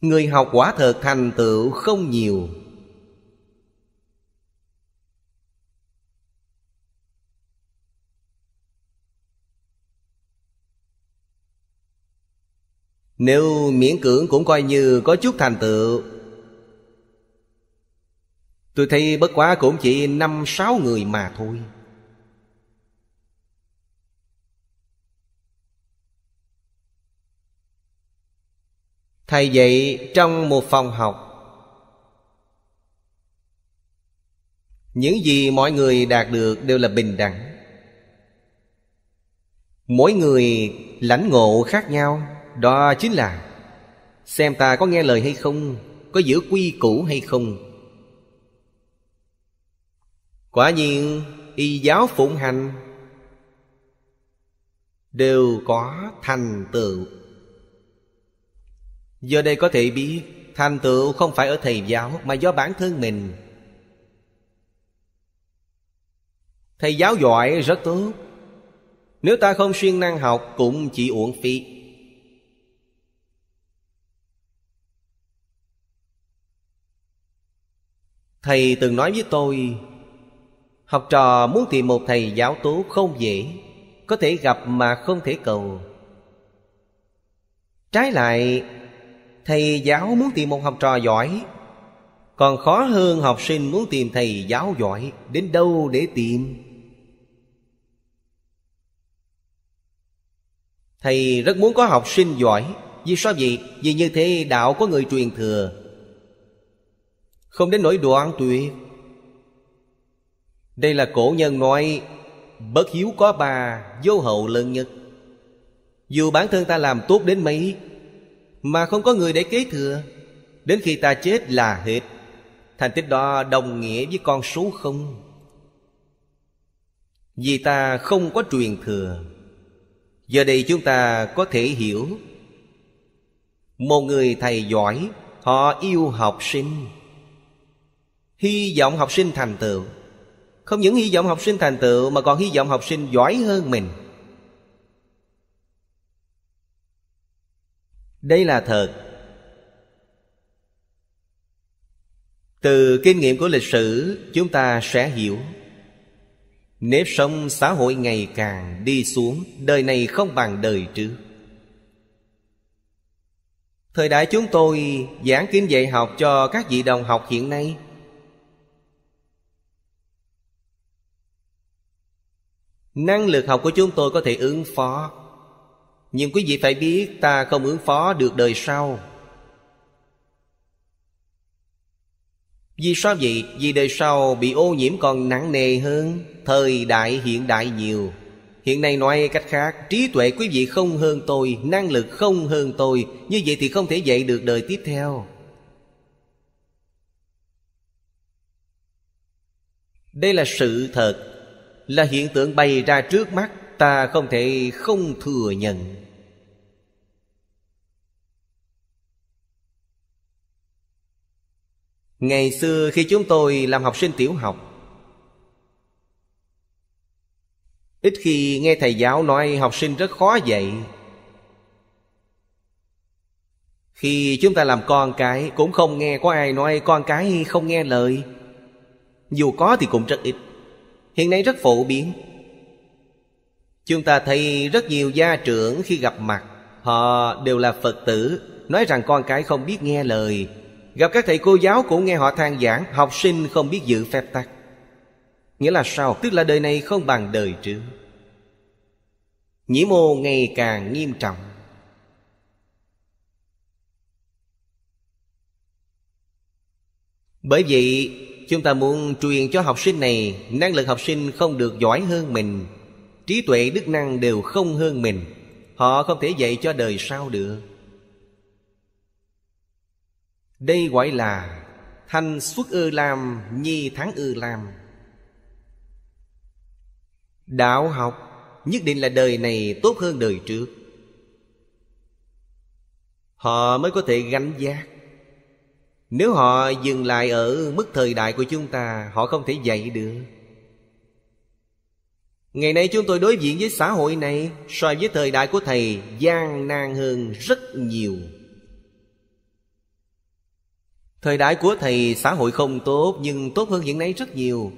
Người học quả thật thành tựu không nhiều Nếu miễn cưỡng cũng coi như có chút thành tựu Tôi thấy bất quá cũng chỉ năm sáu người mà thôi Thầy dạy trong một phòng học Những gì mọi người đạt được đều là bình đẳng Mỗi người lãnh ngộ khác nhau đó chính là xem ta có nghe lời hay không có giữ quy củ hay không quả nhiên y giáo phụng hành đều có thành tựu Giờ đây có thể biết thành tựu không phải ở thầy giáo mà do bản thân mình thầy giáo giỏi rất tốt nếu ta không siêng năng học cũng chỉ uổng phí Thầy từng nói với tôi Học trò muốn tìm một thầy giáo tố không dễ Có thể gặp mà không thể cầu Trái lại Thầy giáo muốn tìm một học trò giỏi Còn khó hơn học sinh muốn tìm thầy giáo giỏi Đến đâu để tìm Thầy rất muốn có học sinh giỏi Vì sao vậy? Vì như thế đạo có người truyền thừa không đến nỗi đoạn tuyệt Đây là cổ nhân nói Bất hiếu có ba Vô hậu lớn nhất Dù bản thân ta làm tốt đến mấy Mà không có người để kế thừa Đến khi ta chết là hết Thành tích đó đồng nghĩa với con số không Vì ta không có truyền thừa Giờ đây chúng ta có thể hiểu Một người thầy giỏi Họ yêu học sinh hy vọng học sinh thành tựu không những hy vọng học sinh thành tựu mà còn hy vọng học sinh giỏi hơn mình đây là thật từ kinh nghiệm của lịch sử chúng ta sẽ hiểu nếp sống xã hội ngày càng đi xuống đời này không bằng đời trước thời đại chúng tôi giảng kinh dạy học cho các vị đồng học hiện nay năng lực học của chúng tôi có thể ứng phó nhưng quý vị phải biết ta không ứng phó được đời sau Vì sao vậy? Vì đời sau bị ô nhiễm còn nặng nề hơn Thời đại hiện đại nhiều Hiện nay nói cách khác Trí tuệ quý vị không hơn tôi Năng lực không hơn tôi Như vậy thì không thể dạy được đời tiếp theo Đây là sự thật là hiện tượng bày ra trước mắt ta không thể không thừa nhận ngày xưa khi chúng tôi làm học sinh tiểu học ít khi nghe thầy giáo nói học sinh rất khó dạy khi chúng ta làm con cái cũng không nghe có ai nói con cái không nghe lời dù có thì cũng rất ít hiện nay rất phổ biến chúng ta thấy rất nhiều gia trưởng khi gặp mặt họ đều là phật tử nói rằng con cái không biết nghe lời gặp các thầy cô giáo cũng nghe họ than giảng học sinh không biết giữ phép tắc nghĩa là sao tức là đời này không bằng đời trước nhĩ mô ngày càng nghiêm trọng bởi vậy Chúng ta muốn truyền cho học sinh này Năng lực học sinh không được giỏi hơn mình Trí tuệ đức năng đều không hơn mình Họ không thể dạy cho đời sau được Đây gọi là Thanh xuất ư lam Nhi thắng ư lam Đạo học Nhất định là đời này tốt hơn đời trước Họ mới có thể gánh giác nếu họ dừng lại ở mức thời đại của chúng ta họ không thể dạy được ngày nay chúng tôi đối diện với xã hội này so với thời đại của thầy gian nan hơn rất nhiều thời đại của thầy xã hội không tốt nhưng tốt hơn hiện nay rất nhiều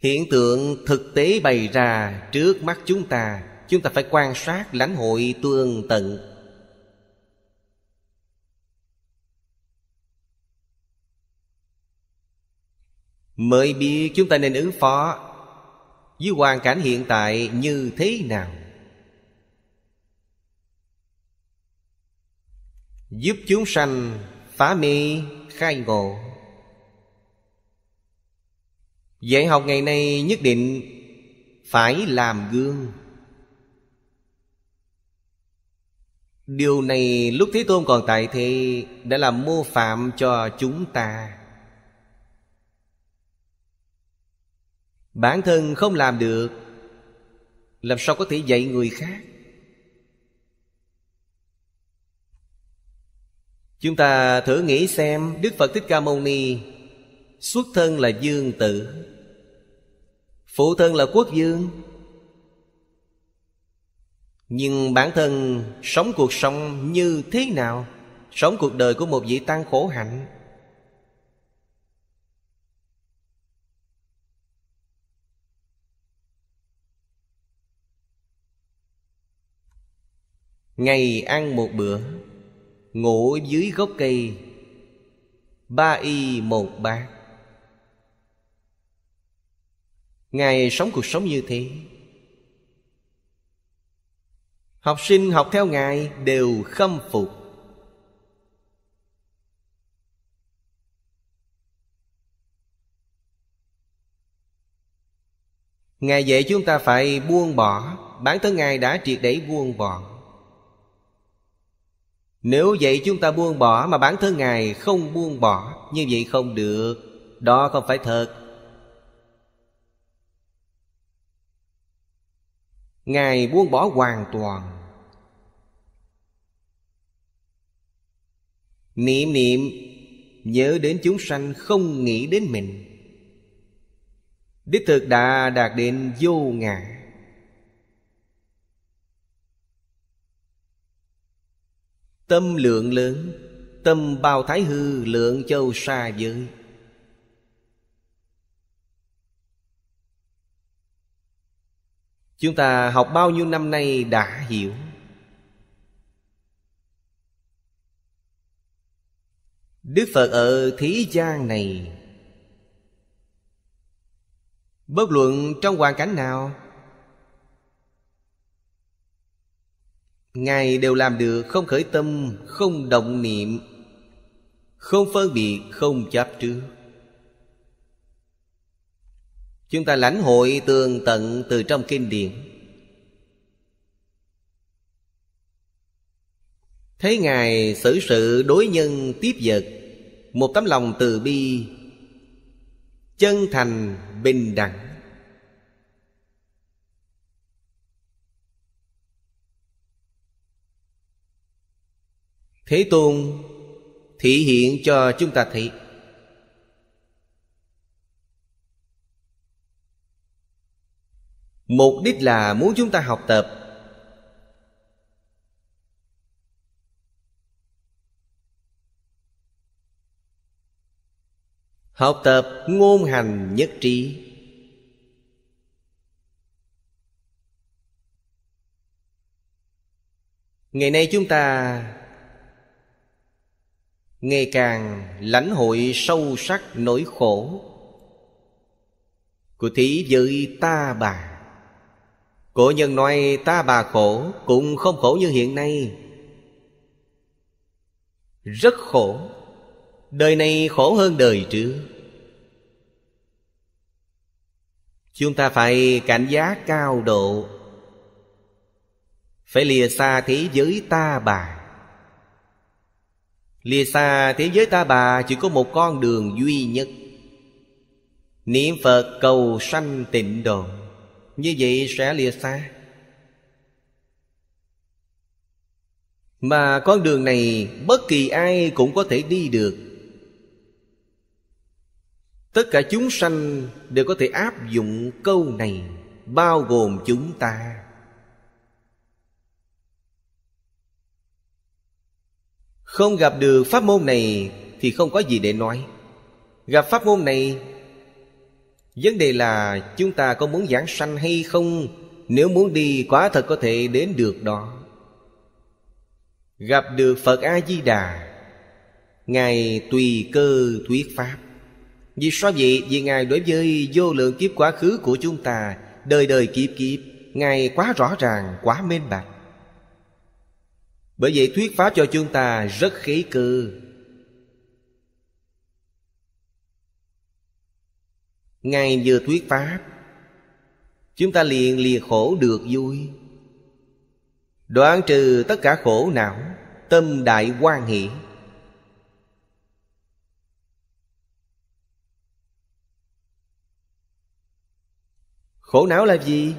hiện tượng thực tế bày ra trước mắt chúng ta chúng ta phải quan sát lãnh hội tương tận mới biết chúng ta nên ứng phó với hoàn cảnh hiện tại như thế nào giúp chúng sanh phá mê khai ngộ Dạy học ngày nay nhất định phải làm gương Điều này lúc Thế Tôn còn tại thì Đã làm mô phạm cho chúng ta Bản thân không làm được Làm sao có thể dạy người khác Chúng ta thử nghĩ xem Đức Phật Thích Ca Mâu Ni Xuất thân là dương tử phụ thân là quốc vương, nhưng bản thân sống cuộc sống như thế nào sống cuộc đời của một vị tăng khổ hạnh ngày ăn một bữa ngủ dưới gốc cây ba y một bát ngài sống cuộc sống như thế học sinh học theo ngài đều khâm phục ngài dạy chúng ta phải buông bỏ bản thân ngài đã triệt để buông bỏ nếu vậy chúng ta buông bỏ mà bản thân ngài không buông bỏ như vậy không được đó không phải thật ngài buông bỏ hoàn toàn niệm niệm nhớ đến chúng sanh không nghĩ đến mình đích thực đã đạt đến vô ngã tâm lượng lớn tâm bao thái hư lượng châu xa giới chúng ta học bao nhiêu năm nay đã hiểu đức phật ở thế gian này bất luận trong hoàn cảnh nào ngài đều làm được không khởi tâm không động niệm không phân biệt không chấp trước chúng ta lãnh hội tường tận từ trong kinh điển thấy ngài xử sự đối nhân tiếp vật một tấm lòng từ bi chân thành bình đẳng thế tôn thể hiện cho chúng ta thấy mục đích là muốn chúng ta học tập học tập ngôn hành nhất trí ngày nay chúng ta ngày càng lãnh hội sâu sắc nỗi khổ của thế giới ta bà Cổ nhân nói ta bà khổ Cũng không khổ như hiện nay Rất khổ Đời này khổ hơn đời trước Chúng ta phải cảnh giác cao độ Phải lìa xa thế giới ta bà Lìa xa thế giới ta bà Chỉ có một con đường duy nhất Niệm Phật cầu sanh tịnh độ như vậy sẽ lìa xa mà con đường này bất kỳ ai cũng có thể đi được tất cả chúng sanh đều có thể áp dụng câu này bao gồm chúng ta không gặp được pháp môn này thì không có gì để nói gặp pháp môn này Vấn đề là chúng ta có muốn giảng sanh hay không Nếu muốn đi quá thật có thể đến được đó Gặp được Phật A-di-đà Ngài tùy cơ thuyết Pháp Vì sao vậy? Vì Ngài đối với vô lượng kiếp quá khứ của chúng ta Đời đời kiếp kiếp Ngài quá rõ ràng, quá minh bạch Bởi vậy thuyết Pháp cho chúng ta rất khí cơ ngài vừa thuyết pháp chúng ta liền lìa khổ được vui đoạn trừ tất cả khổ não tâm đại quan hỷ khổ não là gì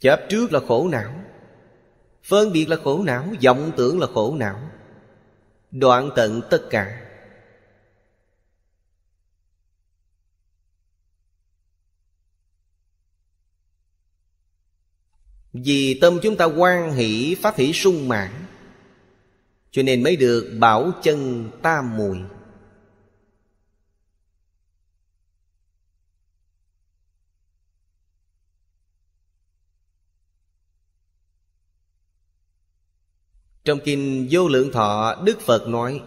chấp trước là khổ não phân biệt là khổ não vọng tưởng là khổ não đoạn tận tất cả vì tâm chúng ta quan hỷ pháp hỷ sung mãn cho nên mới được bảo chân tam mùi Trong kinh Vô Lượng Thọ Đức Phật nói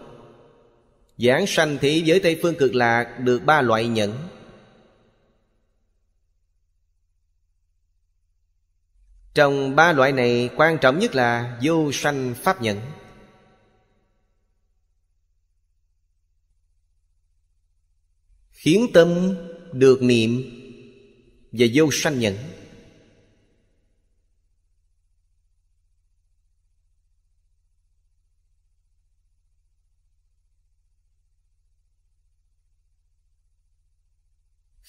Giảng sanh thế giới Tây Phương Cực Lạc được ba loại nhẫn Trong ba loại này quan trọng nhất là vô sanh pháp nhẫn Khiến tâm được niệm và vô sanh nhẫn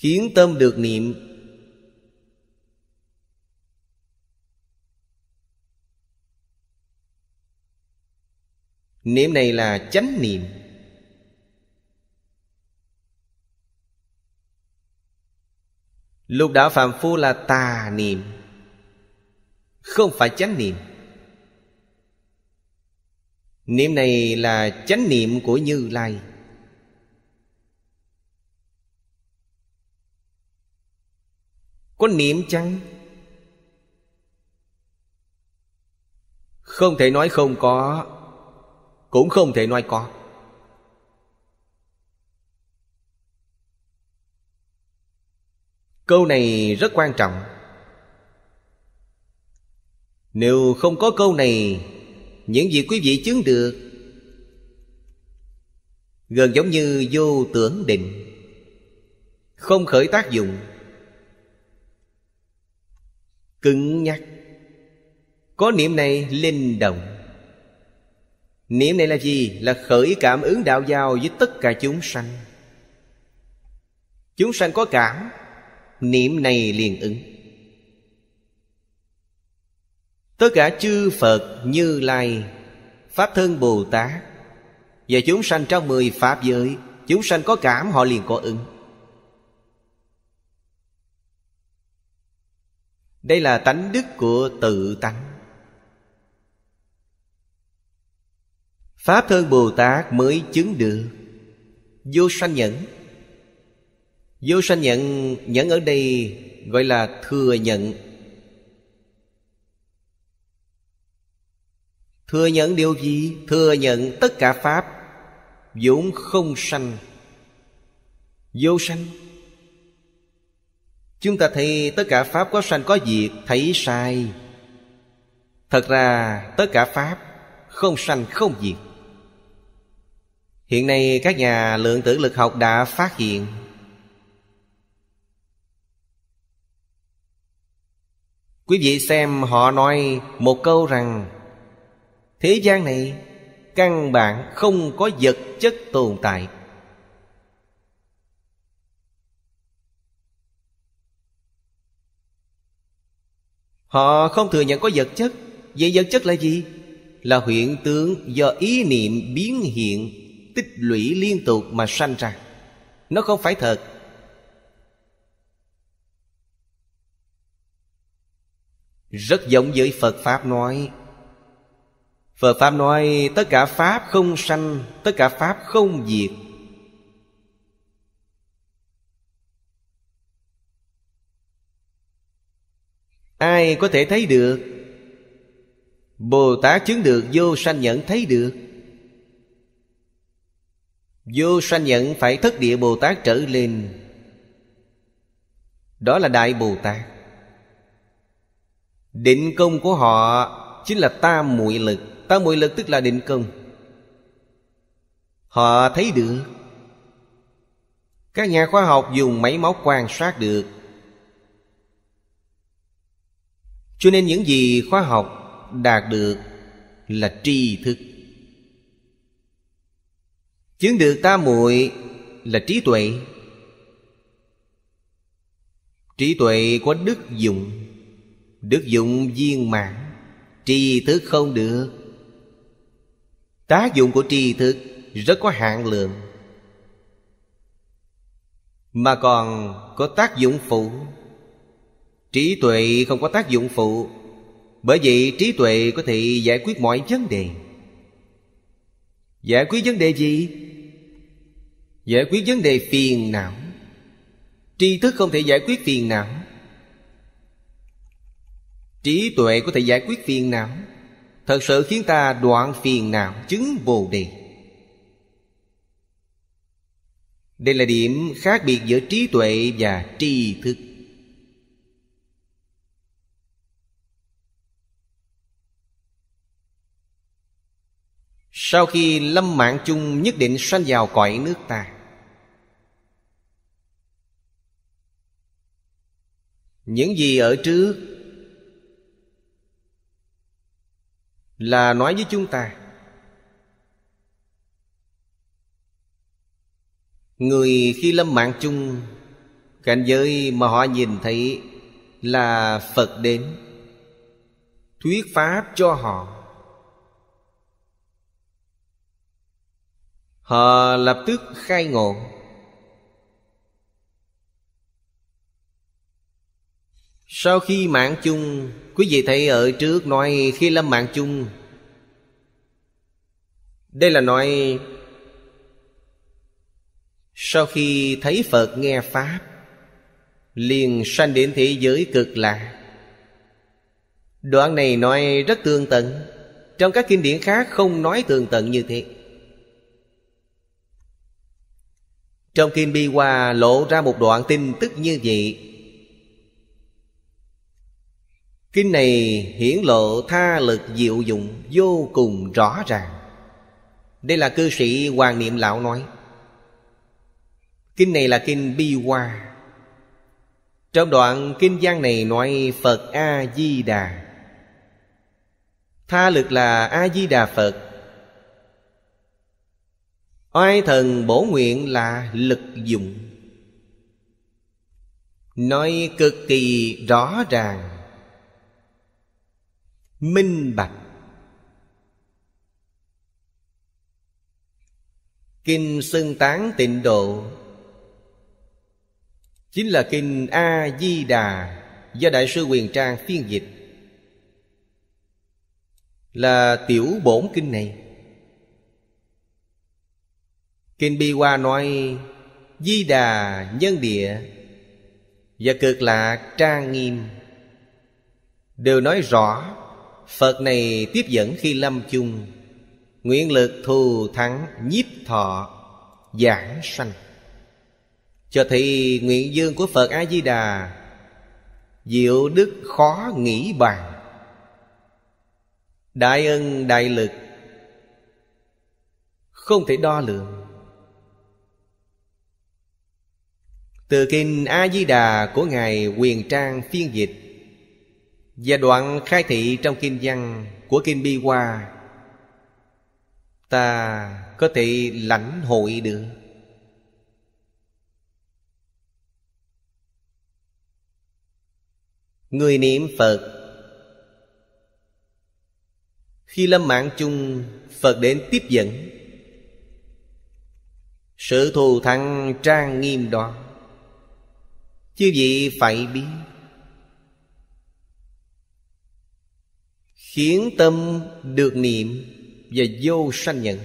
khiến tâm được niệm niệm này là chánh niệm lúc đó phạm phu là tà niệm không phải chánh niệm niệm này là chánh niệm của như lai Có niệm chăng Không thể nói không có Cũng không thể nói có Câu này rất quan trọng Nếu không có câu này Những gì quý vị chứng được Gần giống như vô tưởng định Không khởi tác dụng cứng nhắc có niệm này linh động niệm này là gì là khởi cảm ứng đạo giao với tất cả chúng sanh chúng sanh có cảm niệm này liền ứng tất cả chư phật như lai pháp thân bồ tát và chúng sanh trong mười pháp giới chúng sanh có cảm họ liền có ứng đây là tánh đức của tự tánh pháp thân bồ tát mới chứng được vô sanh nhẫn vô sanh nhẫn nhẫn ở đây gọi là thừa nhận thừa nhận điều gì thừa nhận tất cả pháp vốn không sanh vô sanh Chúng ta thấy tất cả Pháp có sanh có diệt Thấy sai Thật ra tất cả Pháp Không sanh không diệt Hiện nay các nhà lượng tử lực học đã phát hiện Quý vị xem họ nói một câu rằng Thế gian này căn bản không có vật chất tồn tại Họ không thừa nhận có vật chất Vậy vật chất là gì? Là hiện tượng do ý niệm biến hiện Tích lũy liên tục mà sanh ra Nó không phải thật Rất giống với Phật Pháp nói Phật Pháp nói tất cả Pháp không sanh Tất cả Pháp không diệt ai có thể thấy được bồ tát chứng được vô sanh nhẫn thấy được vô sanh nhẫn phải thất địa bồ tát trở lên đó là đại bồ tát định công của họ chính là tam muội lực tam muội lực tức là định công họ thấy được các nhà khoa học dùng máy móc quan sát được cho nên những gì khoa học đạt được là tri thức chứng được tam muội là trí tuệ trí tuệ có đức dụng đức dụng viên mãn tri thức không được tác dụng của tri thức rất có hạn lượng mà còn có tác dụng phụ trí tuệ không có tác dụng phụ bởi vậy trí tuệ có thể giải quyết mọi vấn đề giải quyết vấn đề gì giải quyết vấn đề phiền não tri thức không thể giải quyết phiền não trí tuệ có thể giải quyết phiền não thật sự khiến ta đoạn phiền não chứng bồ đề đây là điểm khác biệt giữa trí tuệ và tri thức Sau khi lâm mạng chung nhất định sanh vào cõi nước ta Những gì ở trước Là nói với chúng ta Người khi lâm mạng chung Cảnh giới mà họ nhìn thấy Là Phật đến Thuyết Pháp cho họ Họ lập tức khai ngộ Sau khi mạng chung Quý vị thấy ở trước nói khi lâm mạng chung Đây là nói Sau khi thấy Phật nghe Pháp Liền sanh đến thế giới cực lạ Đoạn này nói rất tương tận Trong các kinh điển khác không nói tương tận như thế Trong Kim Bi Hoa lộ ra một đoạn tin tức như vậy Kinh này hiển lộ tha lực diệu dụng vô cùng rõ ràng Đây là cư sĩ Hoàng Niệm Lão nói Kinh này là kinh Bi Hoa Trong đoạn kinh gian này nói Phật A-di-đà Tha lực là A-di-đà Phật oai thần bổ nguyện là lực dụng nói cực kỳ rõ ràng minh bạch kinh xưng tán tịnh độ chính là kinh a di đà do đại sư quyền trang phiên dịch là tiểu bổn kinh này Kinh Bi Hoa nói Di Đà nhân địa Và cực lạc trang nghiêm Đều nói rõ Phật này tiếp dẫn khi lâm chung Nguyện lực thù thắng nhiếp thọ Giảng sanh Cho thấy nguyện dương của Phật A-di-đà Diệu đức khó nghĩ bàn Đại ân đại lực Không thể đo lường từ kinh a di đà của ngài quyền trang phiên dịch và đoạn khai thị trong kinh văn của kinh bi hoa ta có thể lãnh hội được người niệm phật khi lâm mạng chung phật đến tiếp dẫn sự thù thắng trang nghiêm đoan Chư vị phải biết Khiến tâm được niệm Và vô sanh nhận.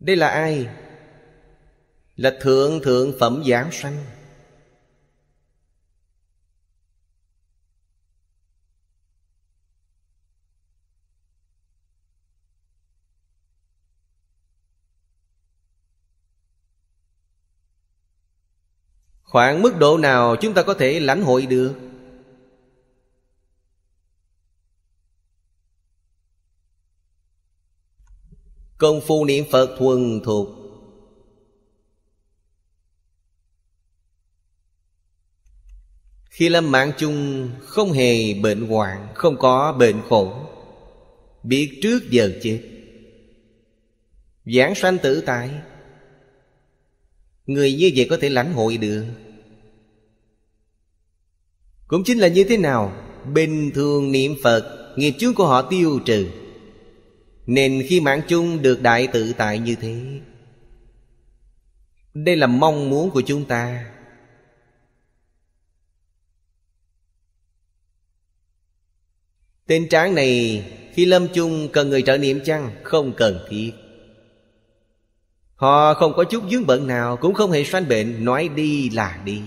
Đây là ai? Là thượng thượng phẩm giáo sanh khoảng mức độ nào chúng ta có thể lãnh hội được công phu niệm phật thuần thuộc khi lâm mạng chung không hề bệnh hoạn không có bệnh khổ biết trước giờ chết giảng sanh tử tại Người như vậy có thể lãnh hội được Cũng chính là như thế nào Bình thường niệm Phật Nghiệp chướng của họ tiêu trừ Nên khi mạng chung được đại tự tại như thế Đây là mong muốn của chúng ta Tên tráng này khi lâm chung cần người trợ niệm chăng? Không cần thiết Họ không có chút dướng bận nào Cũng không hề sanh bệnh Nói đi là đi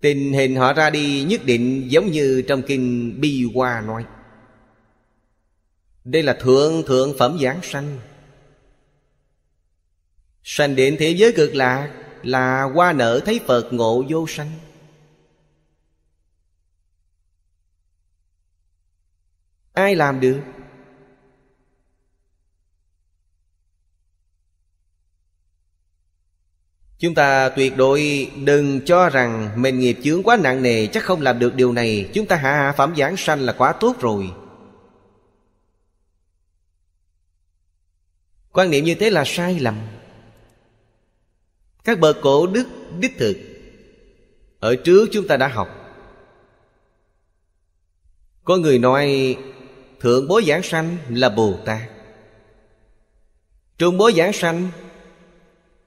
Tình hình họ ra đi nhất định giống như trong kinh Bi Hoa nói Đây là thượng thượng phẩm giảng sanh Sanh đến thế giới cực lạc Là hoa nở thấy Phật ngộ vô sanh Ai làm được Chúng ta tuyệt đối đừng cho rằng mình nghiệp chướng quá nặng nề chắc không làm được điều này. Chúng ta hạ phẩm giảng sanh là quá tốt rồi. Quan niệm như thế là sai lầm. Các bậc cổ đức đích thực Ở trước chúng ta đã học Có người nói Thượng bối giảng sanh là Bồ Tát Trung bối giảng sanh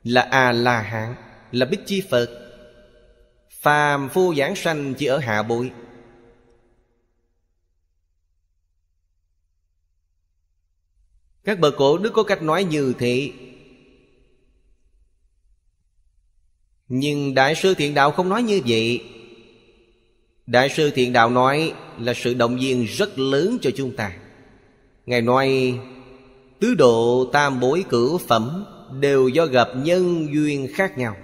là a la hán là bích chi phật phàm phu giảng sanh chỉ ở hạ bụi các bậc cổ đức có cách nói như thế nhưng đại sư thiện đạo không nói như vậy đại sư thiện đạo nói là sự động viên rất lớn cho chúng ta ngài nói tứ độ tam bối cửu phẩm đều do gặp nhân duyên khác nhau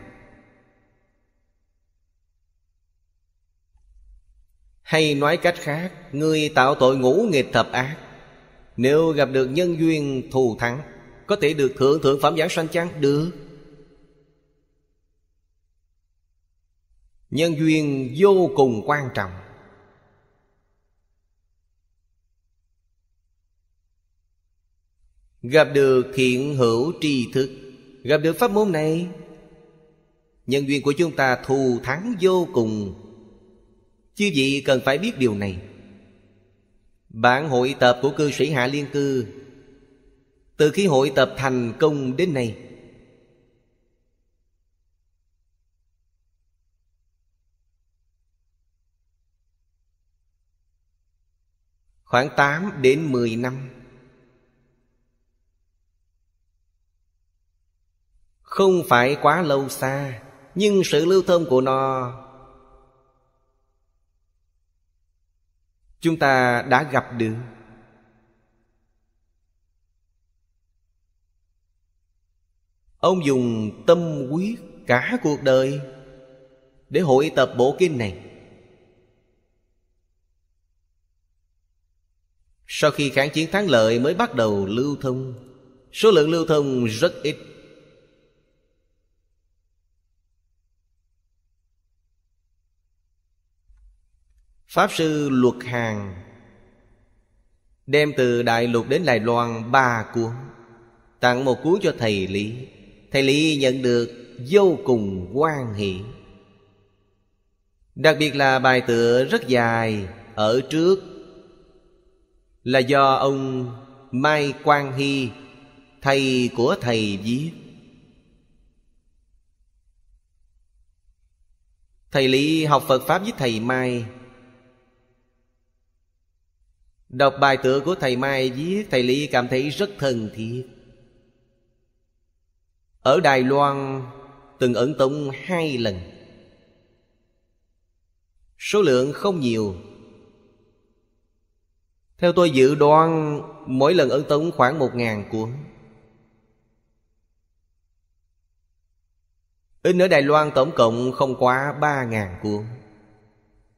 hay nói cách khác người tạo tội ngũ nghịch thập ác nếu gặp được nhân duyên thù thắng có thể được thượng thượng phẩm giảng sanh chăng được nhân duyên vô cùng quan trọng Gặp được thiện hữu tri thức Gặp được pháp môn này Nhân duyên của chúng ta thù thắng vô cùng Chứ gì cần phải biết điều này Bản hội tập của cư sĩ Hạ Liên Cư Từ khi hội tập thành công đến nay Khoảng 8 đến 10 năm Không phải quá lâu xa Nhưng sự lưu thông của nó Chúng ta đã gặp được Ông dùng tâm quyết cả cuộc đời Để hội tập bộ kinh này Sau khi kháng chiến thắng lợi mới bắt đầu lưu thông Số lượng lưu thông rất ít Pháp sư Luật Hàng Đem từ Đại Lục đến Đài Loan ba cuốn Tặng một cuốn cho thầy Lý Thầy Lý nhận được vô cùng quan hỷ Đặc biệt là bài tựa rất dài ở trước Là do ông Mai Quang Hy Thầy của thầy viết Thầy Lý học Phật Pháp với thầy Mai Đọc bài tựa của thầy Mai viết Thầy Lý cảm thấy rất thân thiết Ở Đài Loan từng ẩn tông hai lần Số lượng không nhiều Theo tôi dự đoán Mỗi lần ẩn tống khoảng một ngàn cuốn In ở Đài Loan tổng cộng không quá ba ngàn cuốn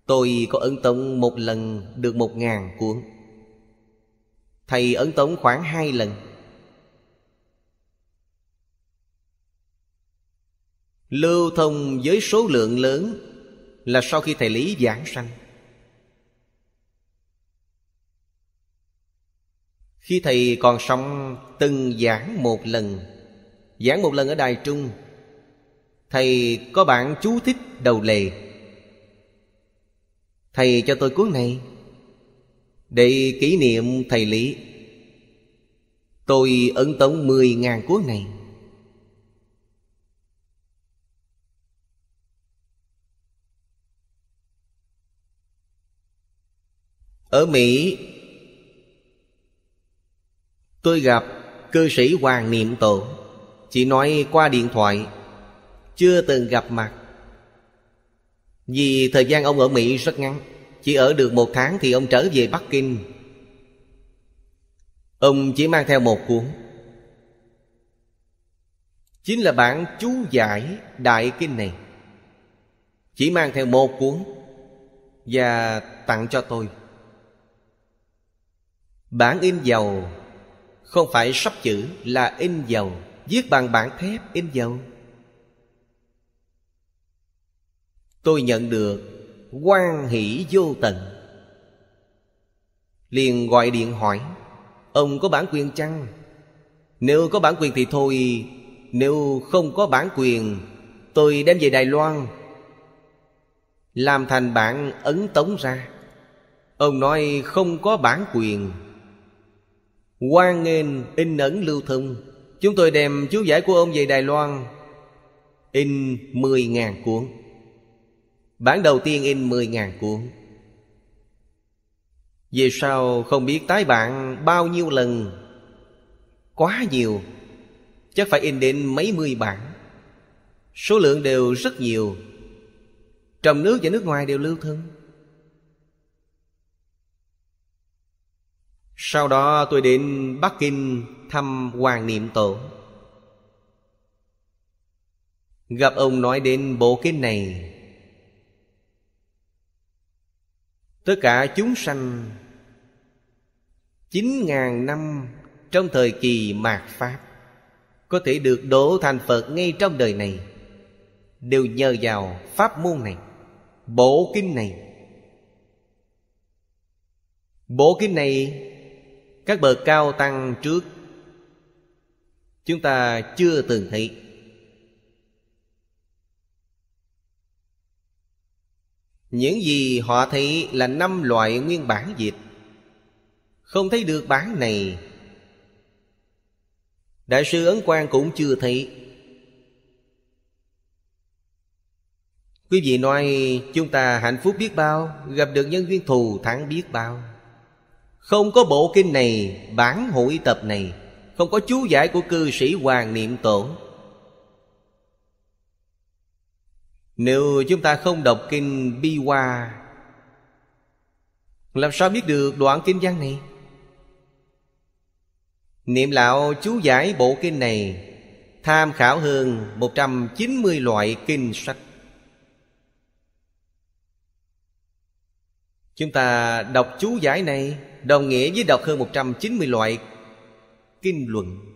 Tôi có ấn tống một lần được một ngàn cuốn Thầy ấn tống khoảng hai lần Lưu thông với số lượng lớn Là sau khi thầy Lý giảng sanh Khi thầy còn sống từng giảng một lần Giảng một lần ở Đài Trung Thầy có bạn chú thích đầu lề Thầy cho tôi cuốn này để kỷ niệm thầy Lý Tôi ấn tống mười ngàn cuốn này Ở Mỹ Tôi gặp cư sĩ Hoàng Niệm Tổ Chỉ nói qua điện thoại Chưa từng gặp mặt Vì thời gian ông ở Mỹ rất ngắn chỉ ở được một tháng thì ông trở về Bắc Kinh Ông chỉ mang theo một cuốn Chính là bản chú giải Đại Kinh này Chỉ mang theo một cuốn Và tặng cho tôi Bản in dầu Không phải sắp chữ là in dầu Viết bằng bản thép in dầu Tôi nhận được quan hỷ vô tận liền gọi điện hỏi ông có bản quyền chăng nếu có bản quyền thì thôi nếu không có bản quyền tôi đem về đài loan làm thành bản ấn tống ra ông nói không có bản quyền quan nghênh in ấn lưu thông chúng tôi đem chú giải của ông về đài loan in mười ngàn cuốn. Bản đầu tiên in 10.000 cuốn Về sau không biết tái bản bao nhiêu lần Quá nhiều Chắc phải in đến mấy mươi bản Số lượng đều rất nhiều Trong nước và nước ngoài đều lưu thông Sau đó tôi đến Bắc Kinh thăm Hoàng Niệm Tổ Gặp ông nói đến bộ kinh này tất cả chúng sanh chín ngàn năm trong thời kỳ mạt pháp có thể được độ thành phật ngay trong đời này đều nhờ vào pháp môn này bộ kinh này bộ kinh này các bậc cao tăng trước chúng ta chưa từng thấy Những gì họ thấy là năm loại nguyên bản dịch Không thấy được bản này Đại sư Ấn Quang cũng chưa thấy Quý vị nói chúng ta hạnh phúc biết bao Gặp được nhân viên thù thắng biết bao Không có bộ kinh này, bản hội tập này Không có chú giải của cư sĩ Hoàng Niệm Tổ Nếu chúng ta không đọc kinh Bi Hoa Làm sao biết được đoạn kinh văn này Niệm lão chú giải bộ kinh này Tham khảo hơn 190 loại kinh sách Chúng ta đọc chú giải này Đồng nghĩa với đọc hơn 190 loại kinh luận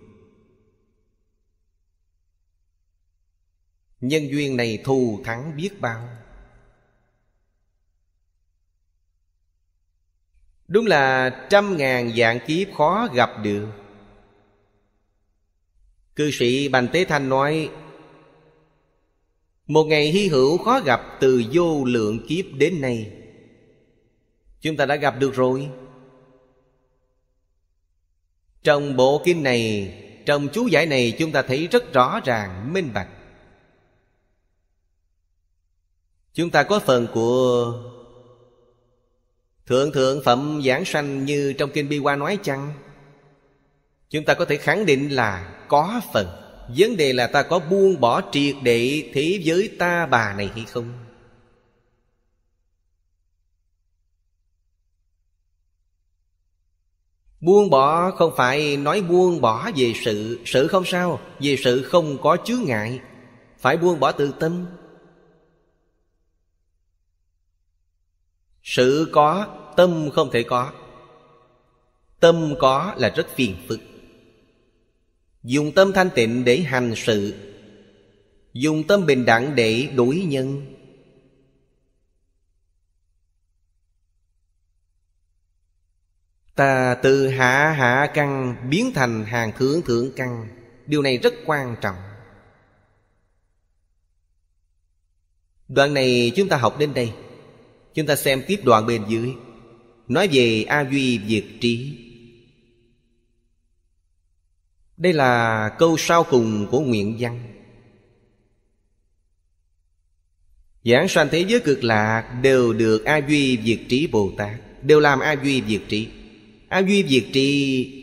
Nhân duyên này thù thắng biết bao Đúng là trăm ngàn dạng kiếp khó gặp được Cư sĩ Bành Tế Thanh nói Một ngày hy hữu khó gặp từ vô lượng kiếp đến nay Chúng ta đã gặp được rồi Trong bộ kinh này Trong chú giải này chúng ta thấy rất rõ ràng, minh bạch Chúng ta có phần của Thượng thượng phẩm giảng sanh như trong kinh Bi Hoa nói chăng? Chúng ta có thể khẳng định là có phần Vấn đề là ta có buông bỏ triệt để thế giới ta bà này hay không? Buông bỏ không phải nói buông bỏ về sự Sự không sao Về sự không có chướng ngại Phải buông bỏ tự tâm sự có tâm không thể có tâm có là rất phiền phức dùng tâm thanh tịnh để hành sự dùng tâm bình đẳng để đối nhân ta từ hạ hạ căn biến thành hàng thượng thượng căn điều này rất quan trọng đoạn này chúng ta học đến đây Chúng ta xem tiếp đoạn bên dưới Nói về A Duy Diệt Trí Đây là câu sau cùng của nguyện văn Giảng sanh thế giới cực lạc Đều được A Duy Diệt Trí Bồ Tát Đều làm A Duy Diệt Trí A Duy Diệt Trí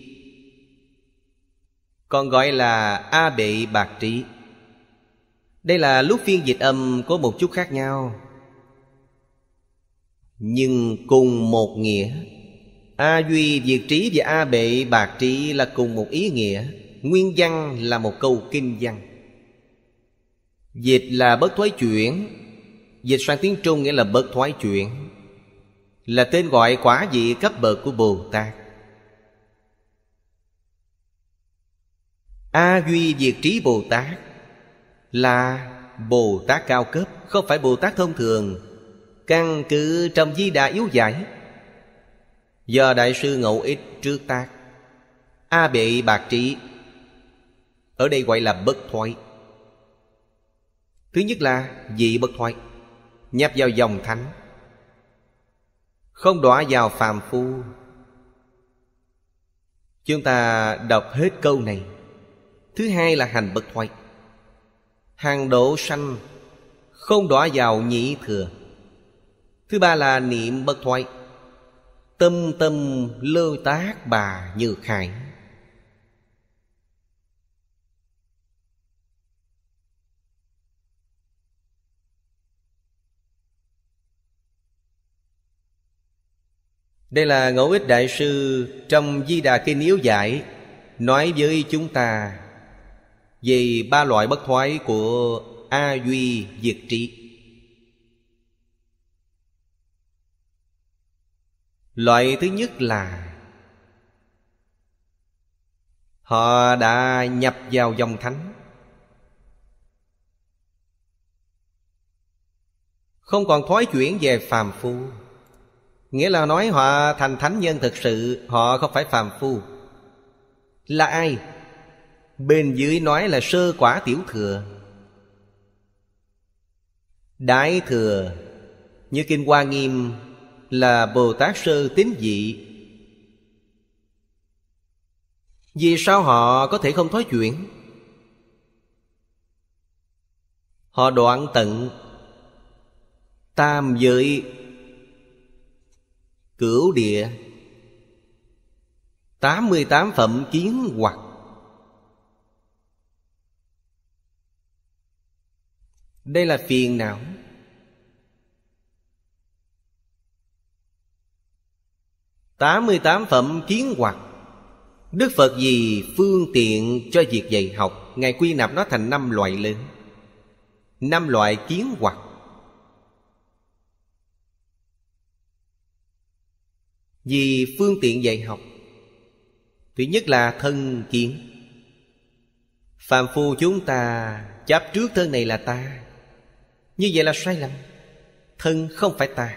còn gọi là A Bệ Bạc Trí Đây là lúc phiên dịch âm có một chút khác nhau nhưng cùng một nghĩa a duy diệt trí và a bệ bạc trí là cùng một ý nghĩa nguyên văn là một câu kinh văn dịch là bất thoái chuyển dịch sang tiếng trung nghĩa là bất thoái chuyển là tên gọi quả vị cấp bậc của bồ tát a duy diệt trí bồ tát là bồ tát cao cấp không phải bồ tát thông thường căn cứ trong di đà yếu giải do đại sư ngẫu ích trước tác a bệ bạc trị ở đây gọi là bất thoại thứ nhất là dị bất thoại nhập vào dòng thánh không đọa vào phàm phu chúng ta đọc hết câu này thứ hai là hành bất thoại hàng độ sanh không đọa vào nhị thừa Thứ ba là niệm bất thoại Tâm tâm lơ tác bà như khải Đây là Ngẫu Ích Đại Sư trong Di Đà Kinh Yếu Giải Nói với chúng ta về ba loại bất thoái của A Duy Diệt Trị Loại thứ nhất là Họ đã nhập vào dòng thánh Không còn thoái chuyển về phàm phu Nghĩa là nói họ thành thánh nhân thực sự Họ không phải phàm phu Là ai? Bên dưới nói là sơ quả tiểu thừa Đại thừa Như Kinh Hoa Nghiêm là Bồ Tát Sơ Tín Dị Vì sao họ có thể không thói chuyển? Họ đoạn tận Tam giới Cửu địa 88 phẩm kiến hoặc Đây là phiền não 88 phẩm kiến hoặc Đức Phật vì phương tiện cho việc dạy học Ngài quy nạp nó thành năm loại lớn năm loại kiến hoặc Vì phương tiện dạy học Thứ nhất là thân kiến Phạm phu chúng ta chấp trước thân này là ta Như vậy là sai lầm Thân không phải ta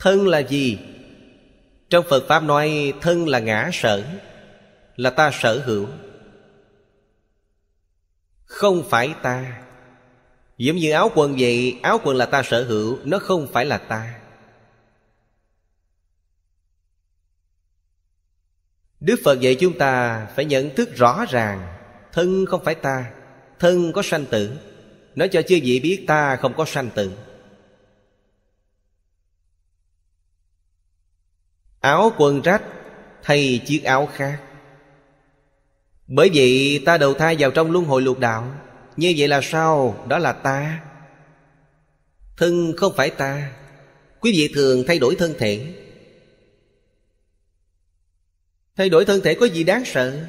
thân là gì trong phật pháp nói thân là ngã sở là ta sở hữu không phải ta giống như áo quần vậy áo quần là ta sở hữu nó không phải là ta đức phật dạy chúng ta phải nhận thức rõ ràng thân không phải ta thân có sanh tử nói cho chư vị biết ta không có sanh tử áo quần rách thay chiếc áo khác bởi vậy ta đầu thai vào trong luân hồi lục đạo như vậy là sao đó là ta thân không phải ta quý vị thường thay đổi thân thể thay đổi thân thể có gì đáng sợ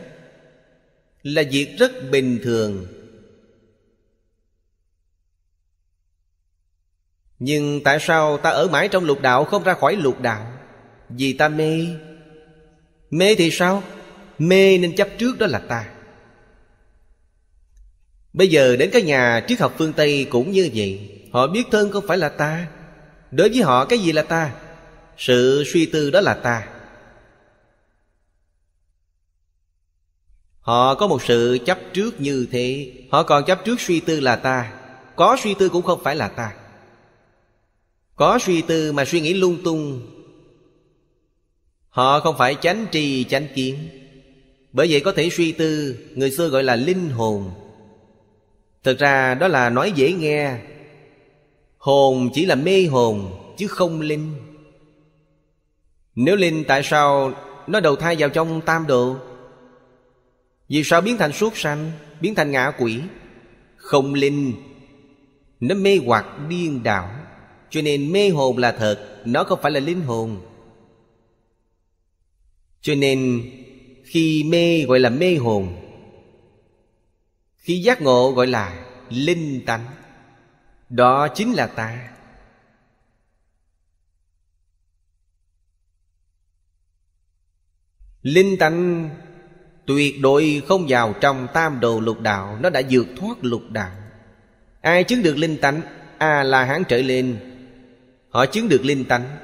là việc rất bình thường nhưng tại sao ta ở mãi trong lục đạo không ra khỏi lục đạo vì ta mê mê thì sao mê nên chấp trước đó là ta bây giờ đến cái nhà triết học phương tây cũng như vậy họ biết thân không phải là ta đối với họ cái gì là ta sự suy tư đó là ta họ có một sự chấp trước như thế họ còn chấp trước suy tư là ta có suy tư cũng không phải là ta có suy tư mà suy nghĩ lung tung Họ không phải chánh tri chánh kiến Bởi vậy có thể suy tư Người xưa gọi là linh hồn Thực ra đó là nói dễ nghe Hồn chỉ là mê hồn Chứ không linh Nếu linh tại sao Nó đầu thai vào trong tam độ Vì sao biến thành suốt sanh Biến thành ngạ quỷ Không linh Nó mê hoặc điên đảo Cho nên mê hồn là thật Nó không phải là linh hồn cho nên khi mê gọi là mê hồn khi giác ngộ gọi là linh tánh đó chính là ta linh tánh tuyệt đối không vào trong tam đồ lục đạo nó đã vượt thoát lục đạo ai chứng được linh tánh a à, la hán trở lên họ chứng được linh tánh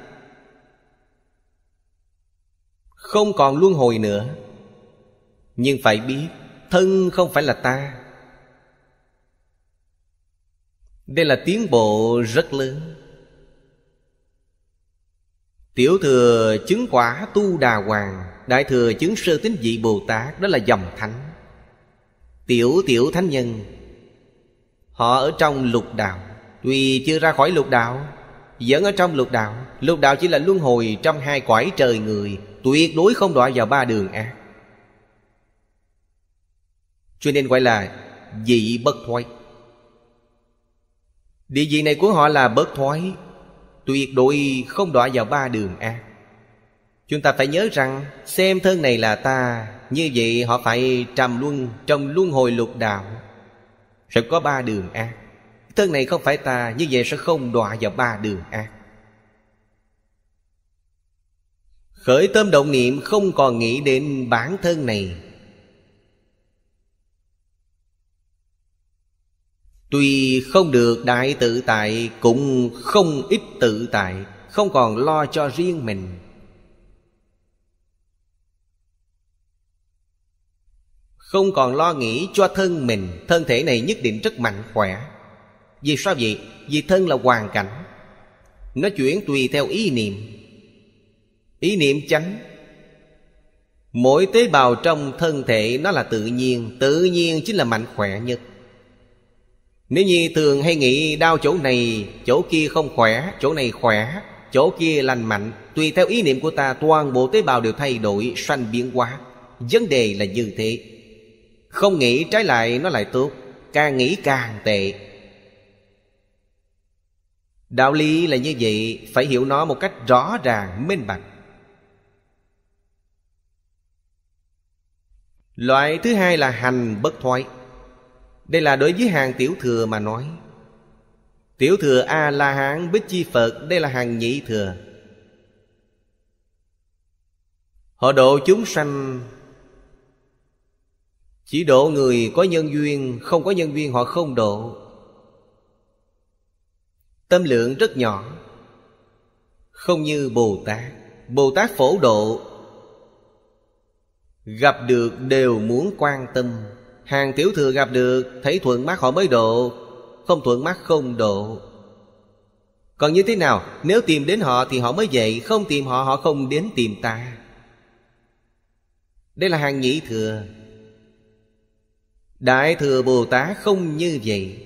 không còn luân hồi nữa nhưng phải biết thân không phải là ta đây là tiến bộ rất lớn tiểu thừa chứng quả tu đà hoàng đại thừa chứng sơ tính vị bồ tát đó là dòng thánh tiểu tiểu thánh nhân họ ở trong lục đạo tuy chưa ra khỏi lục đạo vẫn ở trong lục đạo lục đạo chỉ là luân hồi trong hai quải trời người tuyệt đối không đọa vào ba đường ác cho nên gọi là dị bất thoái địa vị này của họ là bất thoái tuyệt đối không đọa vào ba đường ác chúng ta phải nhớ rằng xem thân này là ta như vậy họ phải trầm luân trong luân hồi lục đạo sẽ có ba đường ác thân này không phải ta như vậy sẽ không đọa vào ba đường ác khởi tâm động niệm không còn nghĩ đến bản thân này tuy không được đại tự tại cũng không ít tự tại không còn lo cho riêng mình không còn lo nghĩ cho thân mình thân thể này nhất định rất mạnh khỏe vì sao vậy vì thân là hoàn cảnh nó chuyển tùy theo ý niệm ý niệm chánh mỗi tế bào trong thân thể nó là tự nhiên tự nhiên chính là mạnh khỏe nhất nếu như thường hay nghĩ đau chỗ này chỗ kia không khỏe chỗ này khỏe chỗ kia lành mạnh tùy theo ý niệm của ta toàn bộ tế bào đều thay đổi sanh biến hóa vấn đề là như thế không nghĩ trái lại nó lại tốt càng nghĩ càng tệ đạo lý là như vậy phải hiểu nó một cách rõ ràng minh bạch Loại thứ hai là hành bất thoái Đây là đối với hàng tiểu thừa mà nói Tiểu thừa A-la-hán bích chi Phật Đây là hàng nhị thừa Họ độ chúng sanh Chỉ độ người có nhân duyên Không có nhân duyên họ không độ Tâm lượng rất nhỏ Không như Bồ Tát Bồ Tát phổ độ gặp được đều muốn quan tâm hàng tiểu thừa gặp được thấy thuận mắt họ mới độ không thuận mắt không độ còn như thế nào nếu tìm đến họ thì họ mới dậy không tìm họ họ không đến tìm ta đây là hàng nhị thừa đại thừa bồ tát không như vậy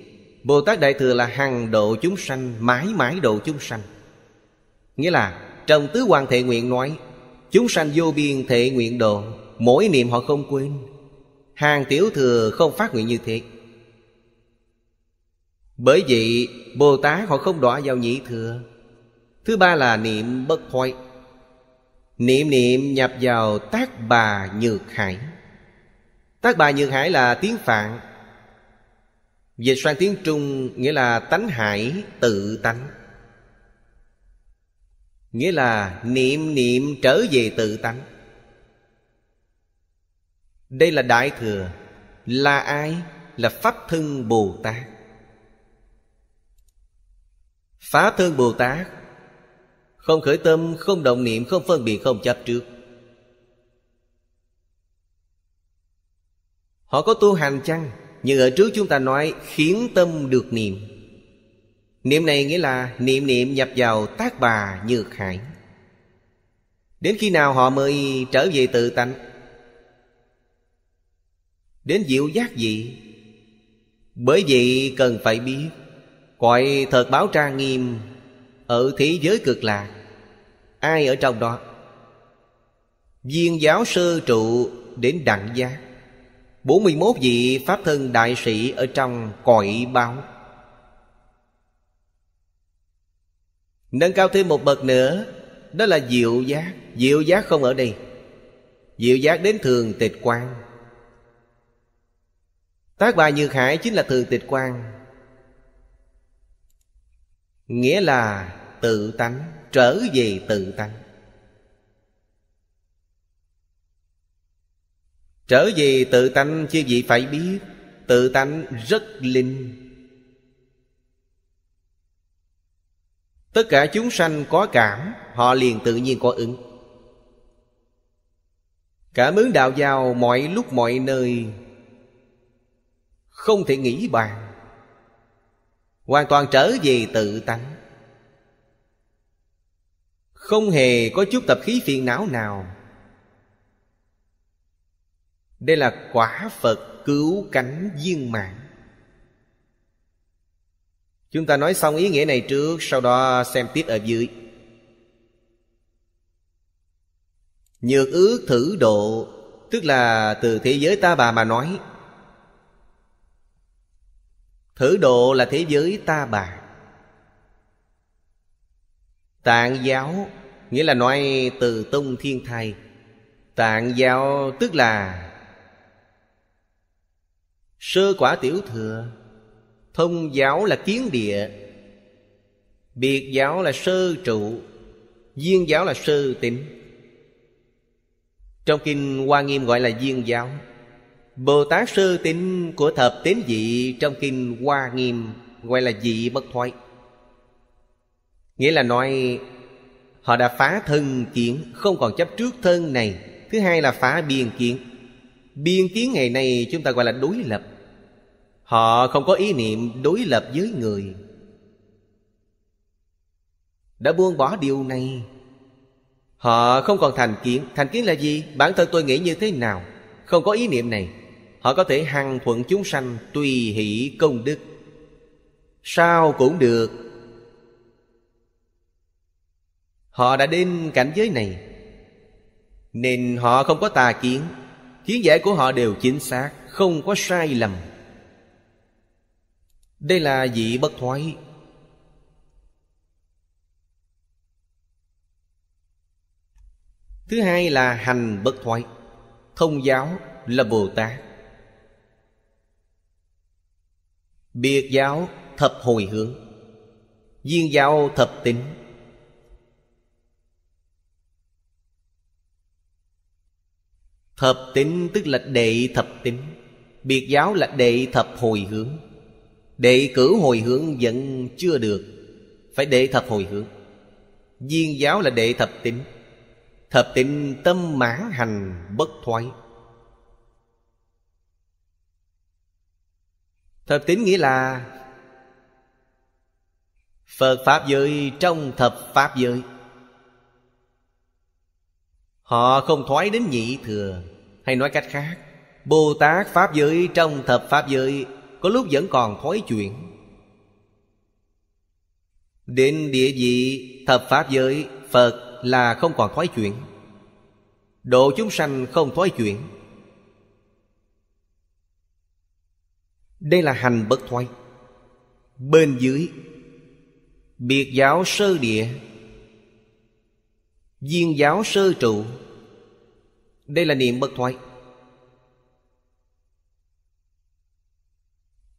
bồ tát đại thừa là hàng độ chúng sanh mãi mãi độ chúng sanh nghĩa là trong tứ hoàng thệ nguyện nói chúng sanh vô biên thệ nguyện độ Mỗi niệm họ không quên Hàng tiểu thừa không phát nguyện như thế Bởi vậy Bồ Tát họ không đọa vào nhị thừa Thứ ba là niệm bất thoại Niệm niệm nhập vào tác bà nhược hải Tác bà nhược hải là tiếng Phạn Dịch sang tiếng Trung nghĩa là tánh hải tự tánh Nghĩa là niệm niệm trở về tự tánh đây là Đại Thừa Là ai? Là Pháp Thân Bồ Tát Pháp Thân Bồ Tát Không khởi tâm, không động niệm, không phân biệt, không chấp trước Họ có tu hành chăng? Nhưng ở trước chúng ta nói khiến tâm được niệm Niệm này nghĩa là niệm niệm nhập vào tác bà như hải Đến khi nào họ mới trở về tự tánh Đến diệu giác gì Bởi vậy cần phải biết Cõi thật báo trang nghiêm Ở thế giới cực lạc Ai ở trong đó Viên giáo sư trụ đến đẳng giác 41 vị Pháp thân đại sĩ ở trong cõi báo Nâng cao thêm một bậc nữa Đó là diệu giác Diệu giác không ở đây Diệu giác đến thường tịch quan Tác bà Như Khải chính là từ tịch quan Nghĩa là tự tánh Trở về tự tánh Trở về tự tánh chứ gì phải biết Tự tánh rất linh Tất cả chúng sanh có cảm Họ liền tự nhiên có ứng Cảm ứng đạo giao mọi lúc mọi nơi không thể nghĩ bàn hoàn toàn trở về tự tánh không hề có chút tập khí phiền não nào đây là quả phật cứu cánh viên mạng chúng ta nói xong ý nghĩa này trước sau đó xem tiếp ở dưới nhược ước thử độ tức là từ thế giới ta bà mà nói Thử độ là thế giới ta bà Tạng giáo Nghĩa là nói từ tông thiên thai Tạng giáo tức là Sơ quả tiểu thừa Thông giáo là kiến địa Biệt giáo là sơ trụ Duyên giáo là sơ tính Trong kinh Hoa Nghiêm gọi là duyên giáo Bồ Tát Sư Tín của Thập Tín Dị trong Kinh Hoa Nghiêm gọi là dị bất thoái. Nghĩa là nói họ đã phá thân kiến, không còn chấp trước thân này. Thứ hai là phá biên kiến. Biên kiến ngày nay chúng ta gọi là đối lập. Họ không có ý niệm đối lập với người. Đã buông bỏ điều này. Họ không còn thành kiến. Thành kiến là gì? Bản thân tôi nghĩ như thế nào? Không có ý niệm này Họ có thể hằng thuận chúng sanh tùy hỷ công đức Sao cũng được Họ đã đến cảnh giới này Nên họ không có tà kiến Kiến giải của họ đều chính xác Không có sai lầm Đây là vị bất thoái Thứ hai là hành bất thoái Thông giáo là Bồ Tát biệt giáo thập hồi hướng viên giáo thập tính thập tính tức là đệ thập tính biệt giáo là đệ thập hồi hướng đệ cử hồi hướng vẫn chưa được phải đệ thập hồi hướng viên giáo là đệ thập tính thập tính tâm mãn hành bất thoái Thập tính nghĩa là Phật Pháp giới trong thập Pháp giới Họ không thoái đến nhị thừa Hay nói cách khác Bồ Tát Pháp giới trong thập Pháp giới Có lúc vẫn còn thói chuyển Đến địa vị thập Pháp giới Phật là không còn thói chuyển Độ chúng sanh không thói chuyển Đây là hành bất thoái Bên dưới Biệt giáo sơ địa Viên giáo sơ trụ Đây là niệm bất thoái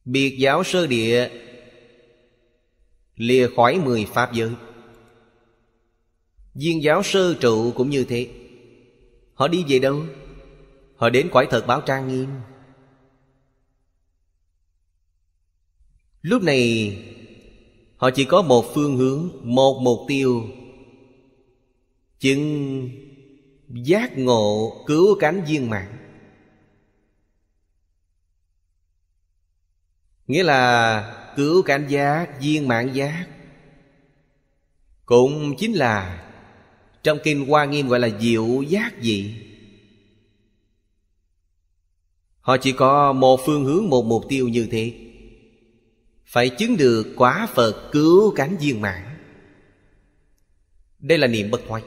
Biệt giáo sơ địa Lìa khỏi mười pháp giới Viên giáo sơ trụ cũng như thế Họ đi về đâu? Họ đến quải thật báo trang nghiêm lúc này họ chỉ có một phương hướng một mục tiêu chứng giác ngộ cứu cánh viên mạng nghĩa là cứu cảnh giác viên mạng giác cũng chính là trong kinh hoa nghiêm gọi là diệu giác dị họ chỉ có một phương hướng một mục tiêu như thế phải chứng được quá phật cứu cánh viên mãn đây là niệm bất thoái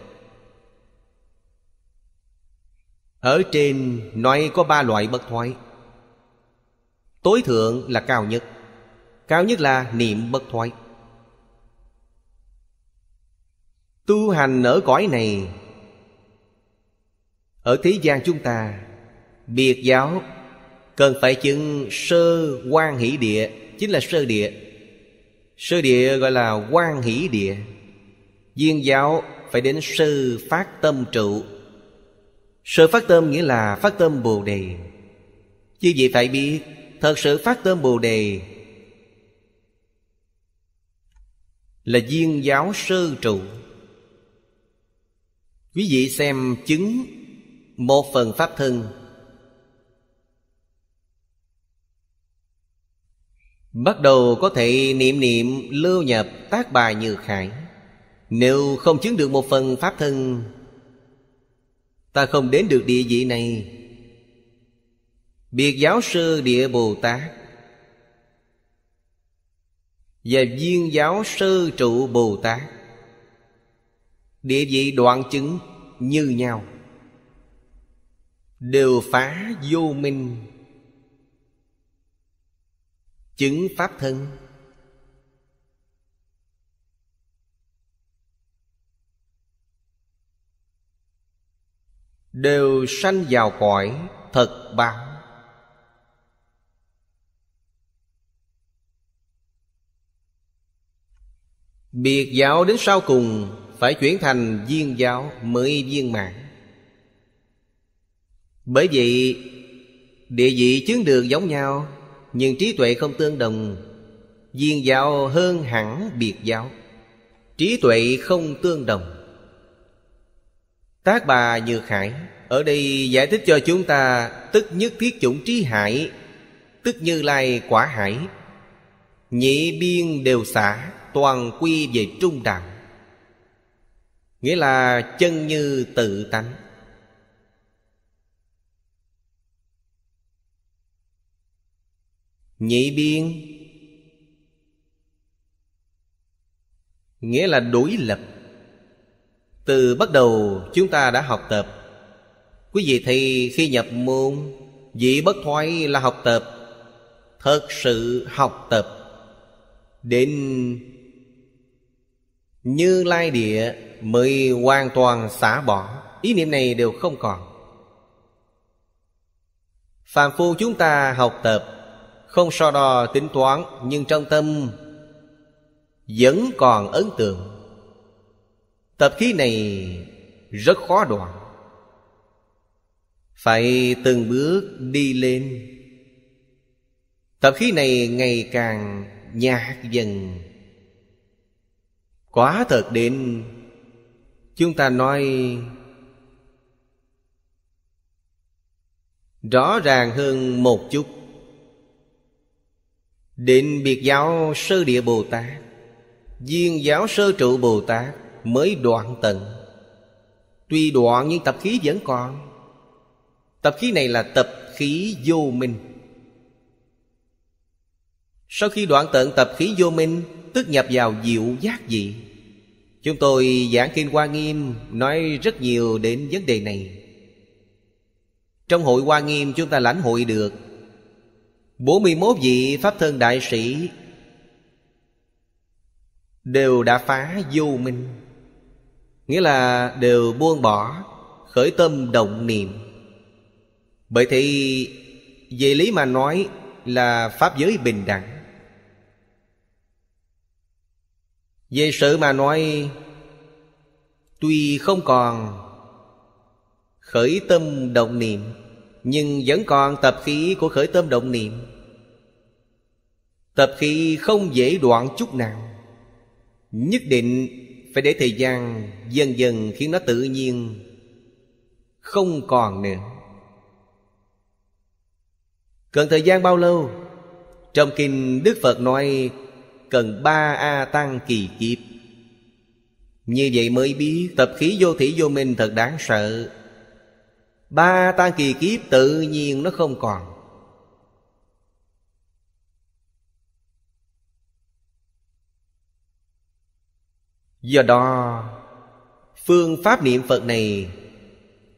ở trên nói có ba loại bất thoái tối thượng là cao nhất cao nhất là niệm bất thoái tu hành ở cõi này ở thế gian chúng ta biệt giáo cần phải chứng sơ quan hỷ địa chính là sơ địa sơ địa gọi là quan hỷ địa viên giáo phải đến sơ phát tâm trụ sơ phát tâm nghĩa là phát tâm bồ đề như vậy phải biết thật sự phát tâm bồ đề là viên giáo sơ trụ quý vị xem chứng một phần pháp thân Bắt đầu có thể niệm niệm lưu nhập tác bài như khải Nếu không chứng được một phần pháp thân Ta không đến được địa vị này Biệt giáo sư địa Bồ Tát Và viên giáo sư trụ Bồ Tát Địa vị đoạn chứng như nhau Đều phá vô minh chứng pháp thân đều sanh vào cõi thật báo biệt giáo đến sau cùng phải chuyển thành viên giáo mới viên mạng bởi vậy địa vị chứng được giống nhau nhưng trí tuệ không tương đồng viên giáo hơn hẳn biệt giáo trí tuệ không tương đồng tác bà như hải ở đây giải thích cho chúng ta tức nhất thiết chủng trí hải tức như lai quả hải nhị biên đều xả toàn quy về trung đạo nghĩa là chân như tự tánh Nhị biên Nghĩa là đối lập Từ bắt đầu chúng ta đã học tập Quý vị thì khi nhập môn Vị bất thoái là học tập Thật sự học tập Đến Như lai địa Mới hoàn toàn xả bỏ Ý niệm này đều không còn Phạm phu chúng ta học tập không so đo tính toán nhưng trong tâm vẫn còn ấn tượng tập khí này rất khó đoạn phải từng bước đi lên tập khí này ngày càng nhạt dần quá thật đến chúng ta nói rõ ràng hơn một chút Định biệt giáo sơ địa Bồ Tát Duyên giáo sơ trụ Bồ Tát mới đoạn tận Tuy đoạn nhưng tập khí vẫn còn Tập khí này là tập khí vô minh Sau khi đoạn tận tập khí vô minh Tức nhập vào diệu giác dị Chúng tôi giảng Kinh Hoa Nghiêm Nói rất nhiều đến vấn đề này Trong hội Hoa Nghiêm chúng ta lãnh hội được 41 vị Pháp Thân Đại Sĩ Đều đã phá vô minh Nghĩa là đều buông bỏ Khởi tâm động niệm Bởi thì Về lý mà nói là Pháp giới bình đẳng Về sự mà nói Tuy không còn Khởi tâm động niệm nhưng vẫn còn tập khí của khởi tâm động niệm Tập khí không dễ đoạn chút nào Nhất định phải để thời gian dần dần khiến nó tự nhiên Không còn nữa Cần thời gian bao lâu? Trong kinh Đức Phật nói Cần ba A tăng kỳ kiếp Như vậy mới biết tập khí vô thủy vô minh thật đáng sợ ba tan kỳ kiếp tự nhiên nó không còn do đó phương pháp niệm phật này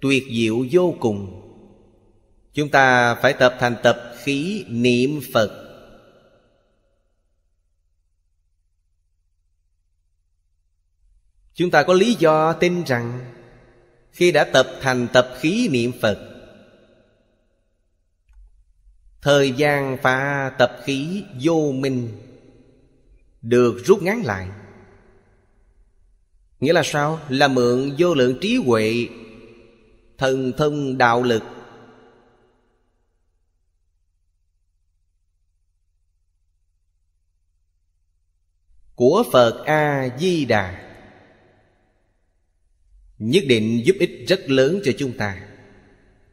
tuyệt diệu vô cùng chúng ta phải tập thành tập khí niệm phật chúng ta có lý do tin rằng khi đã tập thành tập khí niệm phật thời gian phá tập khí vô minh được rút ngắn lại nghĩa là sao là mượn vô lượng trí huệ thần thông đạo lực của phật a di đà nhất định giúp ích rất lớn cho chúng ta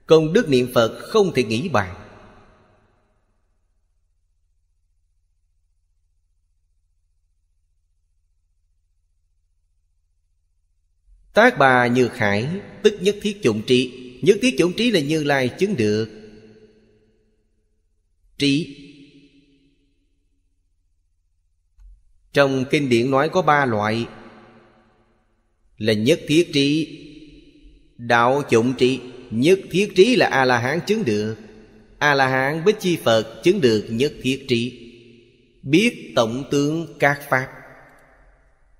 công đức niệm phật không thể nghĩ bàn tác bà như khải tức nhất thiết chủng trí nhất thiết chủng trí là như lai chứng được trí trong kinh điển nói có ba loại là nhất thiết trí đạo chủng trí nhất thiết trí là a la hán chứng được a la hán với chi phật chứng được nhất thiết trí biết tổng tướng các pháp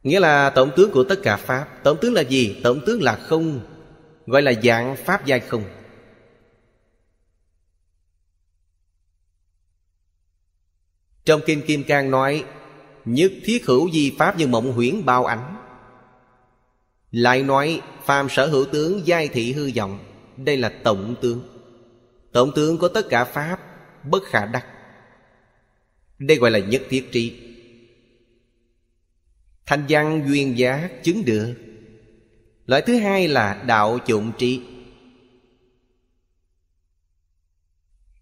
nghĩa là tổng tướng của tất cả pháp tổng tướng là gì tổng tướng là không gọi là dạng pháp giai không trong kinh kim cang nói nhất thiết hữu di pháp như mộng huyễn bao ảnh lại nói phàm sở hữu tướng giai thị hư vọng Đây là tổng tướng Tổng tướng có tất cả pháp bất khả đắc Đây gọi là nhất thiết trí Thanh văn duyên giá chứng được Loại thứ hai là đạo trụng trí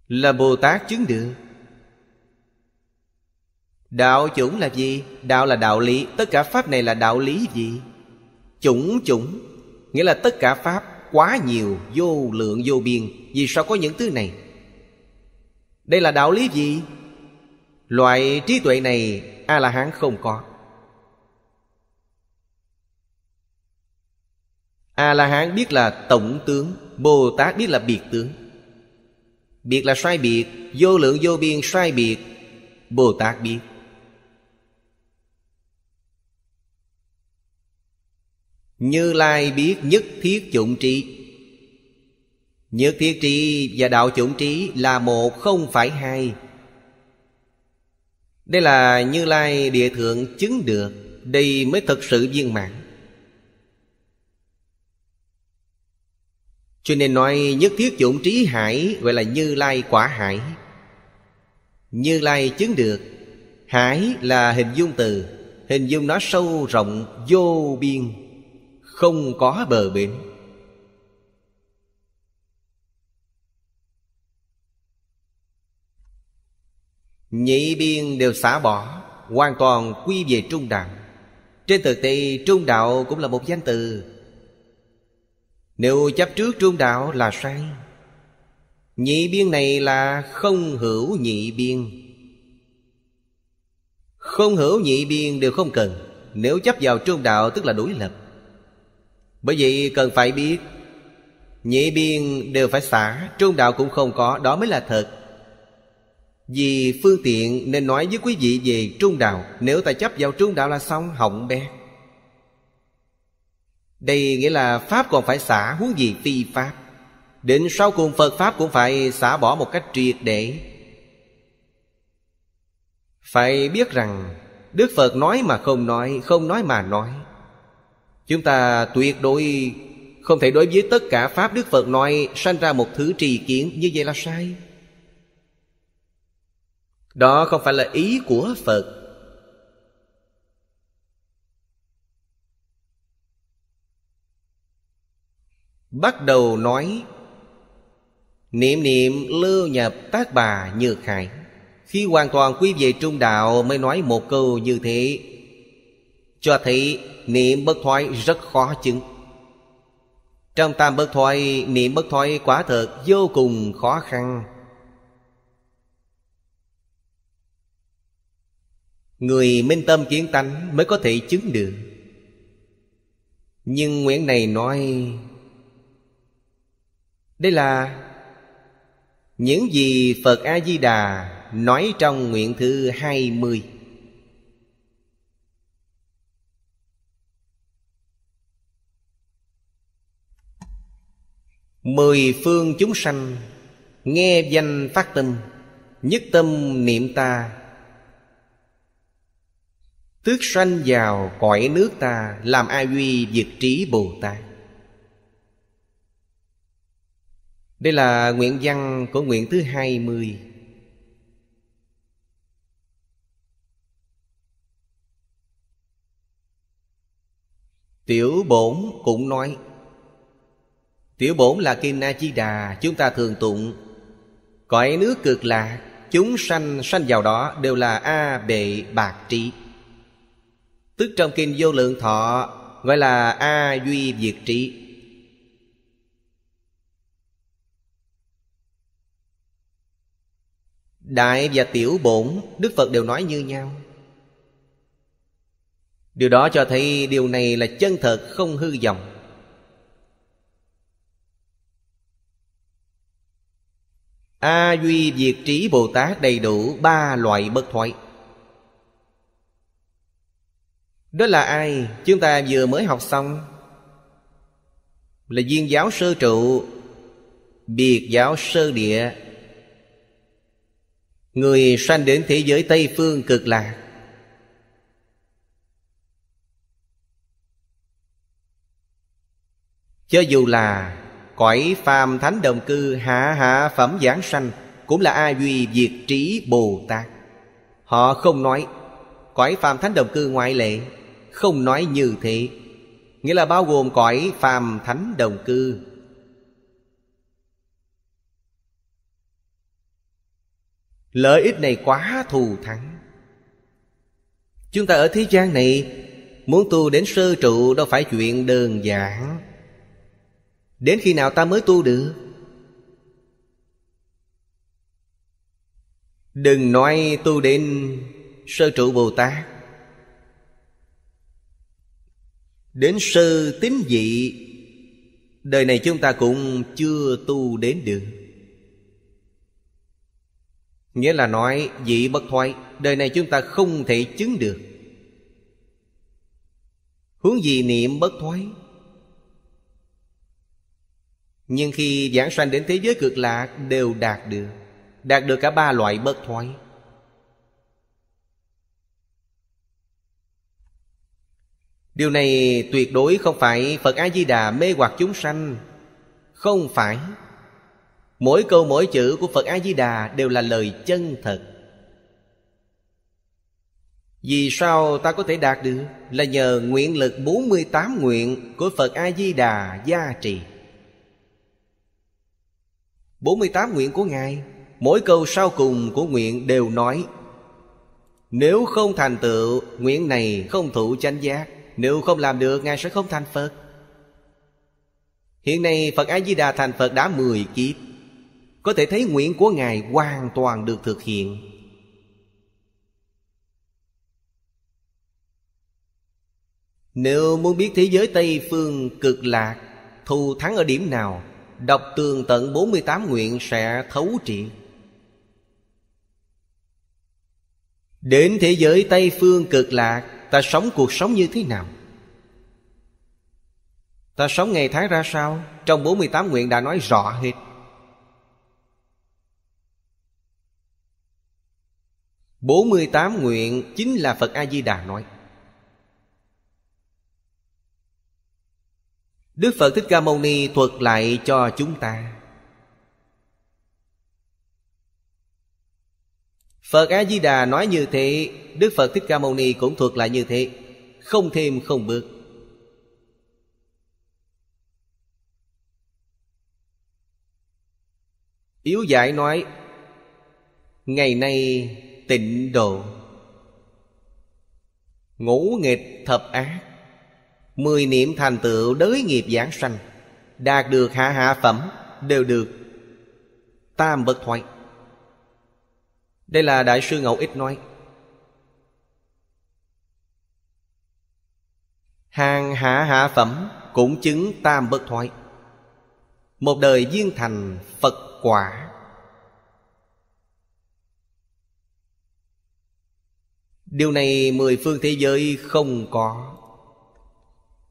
Là Bồ Tát chứng được Đạo chủng là gì? Đạo là đạo lý Tất cả Pháp này là đạo lý gì? chủng chủng nghĩa là tất cả pháp quá nhiều vô lượng vô biên vì sao có những thứ này đây là đạo lý gì loại trí tuệ này a la hán không có a la hán biết là tổng tướng bồ tát biết là biệt tướng biệt là sai biệt vô lượng vô biên sai biệt bồ tát biết Như Lai biết nhất thiết chủng trí Nhất thiết trí và đạo chủng trí là một không phải hai Đây là Như Lai địa thượng chứng được Đây mới thật sự viên mãn Cho nên nói nhất thiết chủng trí hải Gọi là Như Lai quả hải Như Lai chứng được Hải là hình dung từ Hình dung nó sâu rộng vô biên không có bờ bến nhị biên đều xả bỏ hoàn toàn quy về trung đạo trên thực tế trung đạo cũng là một danh từ nếu chấp trước trung đạo là sai Nhị biên này là không hữu nhị biên Không hữu nhị biên đều không cần Nếu chấp vào trung đạo tức là đối lập bởi vậy cần phải biết Nhị biên đều phải xả Trung đạo cũng không có Đó mới là thật Vì phương tiện nên nói với quý vị về trung đạo Nếu ta chấp vào trung đạo là xong hỏng bé Đây nghĩa là Pháp còn phải xả huống gì phi Pháp Đến sau cùng Phật Pháp cũng phải xả bỏ một cách triệt để Phải biết rằng Đức Phật nói mà không nói Không nói mà nói Chúng ta tuyệt đối không thể đối với tất cả Pháp Đức Phật nói Sanh ra một thứ trì kiến như vậy là sai Đó không phải là ý của Phật Bắt đầu nói Niệm niệm lưu nhập tác bà như khải Khi hoàn toàn quy về trung đạo mới nói một câu như thế cho thấy niệm bất thoái rất khó chứng trong tam bất thoái niệm bất thoái quả thật vô cùng khó khăn người minh tâm kiến tánh mới có thể chứng được nhưng nguyện này nói đây là những gì Phật A Di Đà nói trong nguyện thứ mươi Mười phương chúng sanh Nghe danh phát tâm Nhất tâm niệm ta Tước sanh vào cõi nước ta Làm ai duy diệt trí Bồ Tát Đây là nguyện văn của nguyện thứ hai mươi Tiểu bổn cũng nói Tiểu bổn là Kim Na Chi Đà Chúng ta thường tụng Cõi nước cực lạc Chúng sanh sanh vào đó đều là A Bệ Bạc Trí Tức trong Kinh Vô Lượng Thọ Gọi là A Duy Diệt Trí Đại và tiểu bổn Đức Phật đều nói như nhau Điều đó cho thấy điều này là chân thật không hư vọng A duy diệt trí Bồ Tát đầy đủ ba loại bất thoại Đó là ai? Chúng ta vừa mới học xong Là viên giáo sơ trụ Biệt giáo sơ địa Người sanh đến thế giới Tây Phương cực lạc Cho dù là Cõi phàm thánh đồng cư hạ hạ phẩm giảng sanh Cũng là A Duy Diệt Trí Bồ Tát Họ không nói Cõi phàm thánh đồng cư ngoại lệ Không nói như thế Nghĩa là bao gồm cõi phàm thánh đồng cư Lợi ích này quá thù thắng Chúng ta ở thế gian này Muốn tu đến sơ trụ đâu phải chuyện đơn giản Đến khi nào ta mới tu được Đừng nói tu đến sơ trụ Bồ Tát Đến sơ tín dị Đời này chúng ta cũng chưa tu đến được Nghĩa là nói dị bất thoái, Đời này chúng ta không thể chứng được Hướng gì niệm bất thoái nhưng khi giảng sanh đến thế giới cực lạc đều đạt được Đạt được cả ba loại bất thoái Điều này tuyệt đối không phải Phật A-di-đà mê hoặc chúng sanh Không phải Mỗi câu mỗi chữ của Phật A-di-đà đều là lời chân thật Vì sao ta có thể đạt được Là nhờ nguyện lực 48 nguyện của Phật A-di-đà gia trì 48 nguyện của Ngài Mỗi câu sau cùng của nguyện đều nói Nếu không thành tựu Nguyện này không thụ chánh giác Nếu không làm được Ngài sẽ không thành Phật Hiện nay Phật A-di-đà thành Phật đã 10 kiếp Có thể thấy nguyện của Ngài hoàn toàn được thực hiện Nếu muốn biết thế giới Tây Phương cực lạc Thù thắng ở điểm nào Đọc tường tận 48 nguyện sẽ thấu triệt Đến thế giới Tây Phương cực lạc Ta sống cuộc sống như thế nào? Ta sống ngày tháng ra sao? Trong 48 nguyện đã nói rõ hết bốn mươi tám nguyện chính là Phật A Di Đà nói. Đức Phật Thích Ca Mâu Ni thuật lại cho chúng ta Phật A-di-đà nói như thế Đức Phật Thích Ca Mâu Ni cũng thuật lại như thế Không thêm không bớt Yếu giải nói Ngày nay tịnh độ Ngũ nghịch thập ác Mười niệm thành tựu đới nghiệp giảng sanh Đạt được hạ hạ phẩm Đều được Tam bất thoại Đây là Đại sư Ngẫu Ích nói Hàng hạ hạ phẩm Cũng chứng tam bất thoại Một đời viên thành Phật quả Điều này mười phương thế giới không có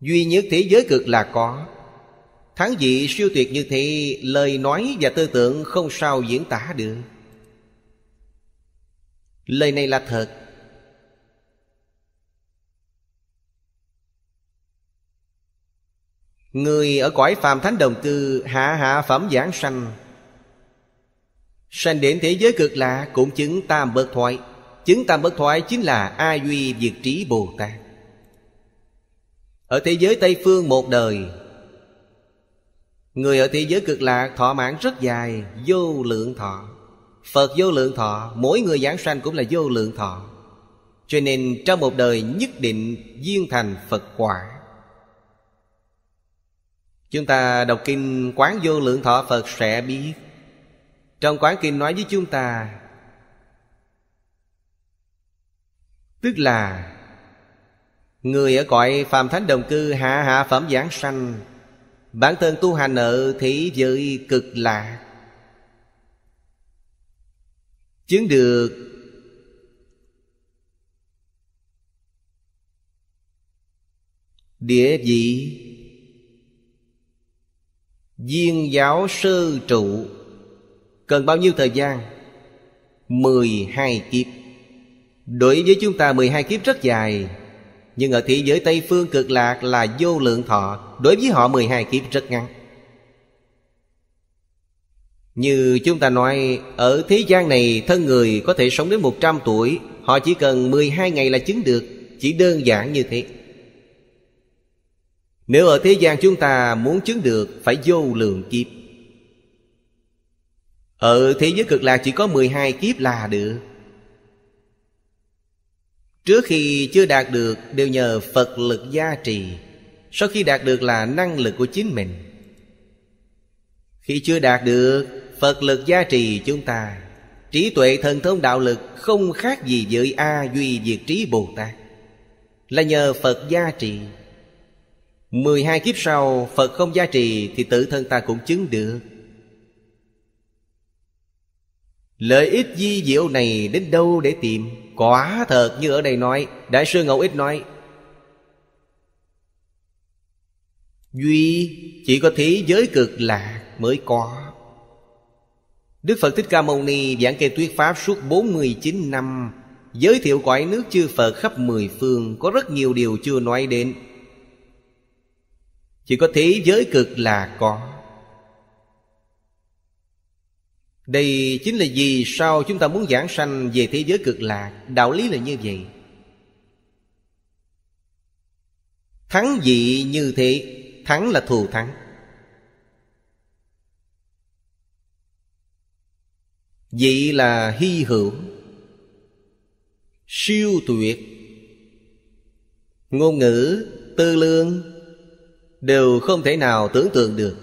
Duy nhất thế giới cực là có Thắng dị siêu tuyệt như thế Lời nói và tư tưởng không sao diễn tả được Lời này là thật Người ở cõi phàm thánh đồng tư Hạ hạ phẩm giảng sanh Sanh đến thế giới cực lạ Cũng chứng tam bất thoại Chứng tam bất thoại chính là A Duy diệt Trí Bồ Tát ở thế giới Tây Phương một đời Người ở thế giới cực lạc thọ mạng rất dài Vô lượng thọ Phật vô lượng thọ Mỗi người giảng sanh cũng là vô lượng thọ Cho nên trong một đời nhất định Duyên thành Phật quả Chúng ta đọc kinh Quán vô lượng thọ Phật sẽ biết Trong quán kinh nói với chúng ta Tức là Người ở cõi phàm thánh đồng cư hạ hạ phẩm giảng sanh Bản thân tu hành nợ thế giới cực lạ Chứng được Địa vị Duyên giáo sư trụ Cần bao nhiêu thời gian? 12 kiếp Đối với chúng ta 12 kiếp rất dài nhưng ở thế giới Tây Phương cực lạc là vô lượng thọ Đối với họ 12 kiếp rất ngắn Như chúng ta nói Ở thế gian này thân người có thể sống đến 100 tuổi Họ chỉ cần 12 ngày là chứng được Chỉ đơn giản như thế Nếu ở thế gian chúng ta muốn chứng được Phải vô lượng kiếp Ở thế giới cực lạc chỉ có 12 kiếp là được Trước khi chưa đạt được đều nhờ Phật lực gia trì Sau khi đạt được là năng lực của chính mình Khi chưa đạt được Phật lực gia trì chúng ta Trí tuệ thần thông đạo lực không khác gì với A Duy Diệt Trí Bồ Tát Là nhờ Phật gia trì mười hai kiếp sau Phật không gia trì thì tự thân ta cũng chứng được Lợi ích di diệu này đến đâu để tìm Quả thật như ở đây nói Đại sư Ngẫu Ích nói Duy chỉ có thế giới cực lạc mới có Đức Phật Thích Ca Mâu Ni giảng kệ tuyết pháp suốt 49 năm Giới thiệu cõi nước chư Phật khắp mười phương Có rất nhiều điều chưa nói đến Chỉ có thế giới cực lạc có đây chính là vì sao chúng ta muốn giảng sanh về thế giới cực lạc đạo lý là như vậy thắng dị như thế thắng là thù thắng Dị là hy hữu Siêu tuyệt Ngôn ngữ, tư lương Đều không thể nào tưởng tượng được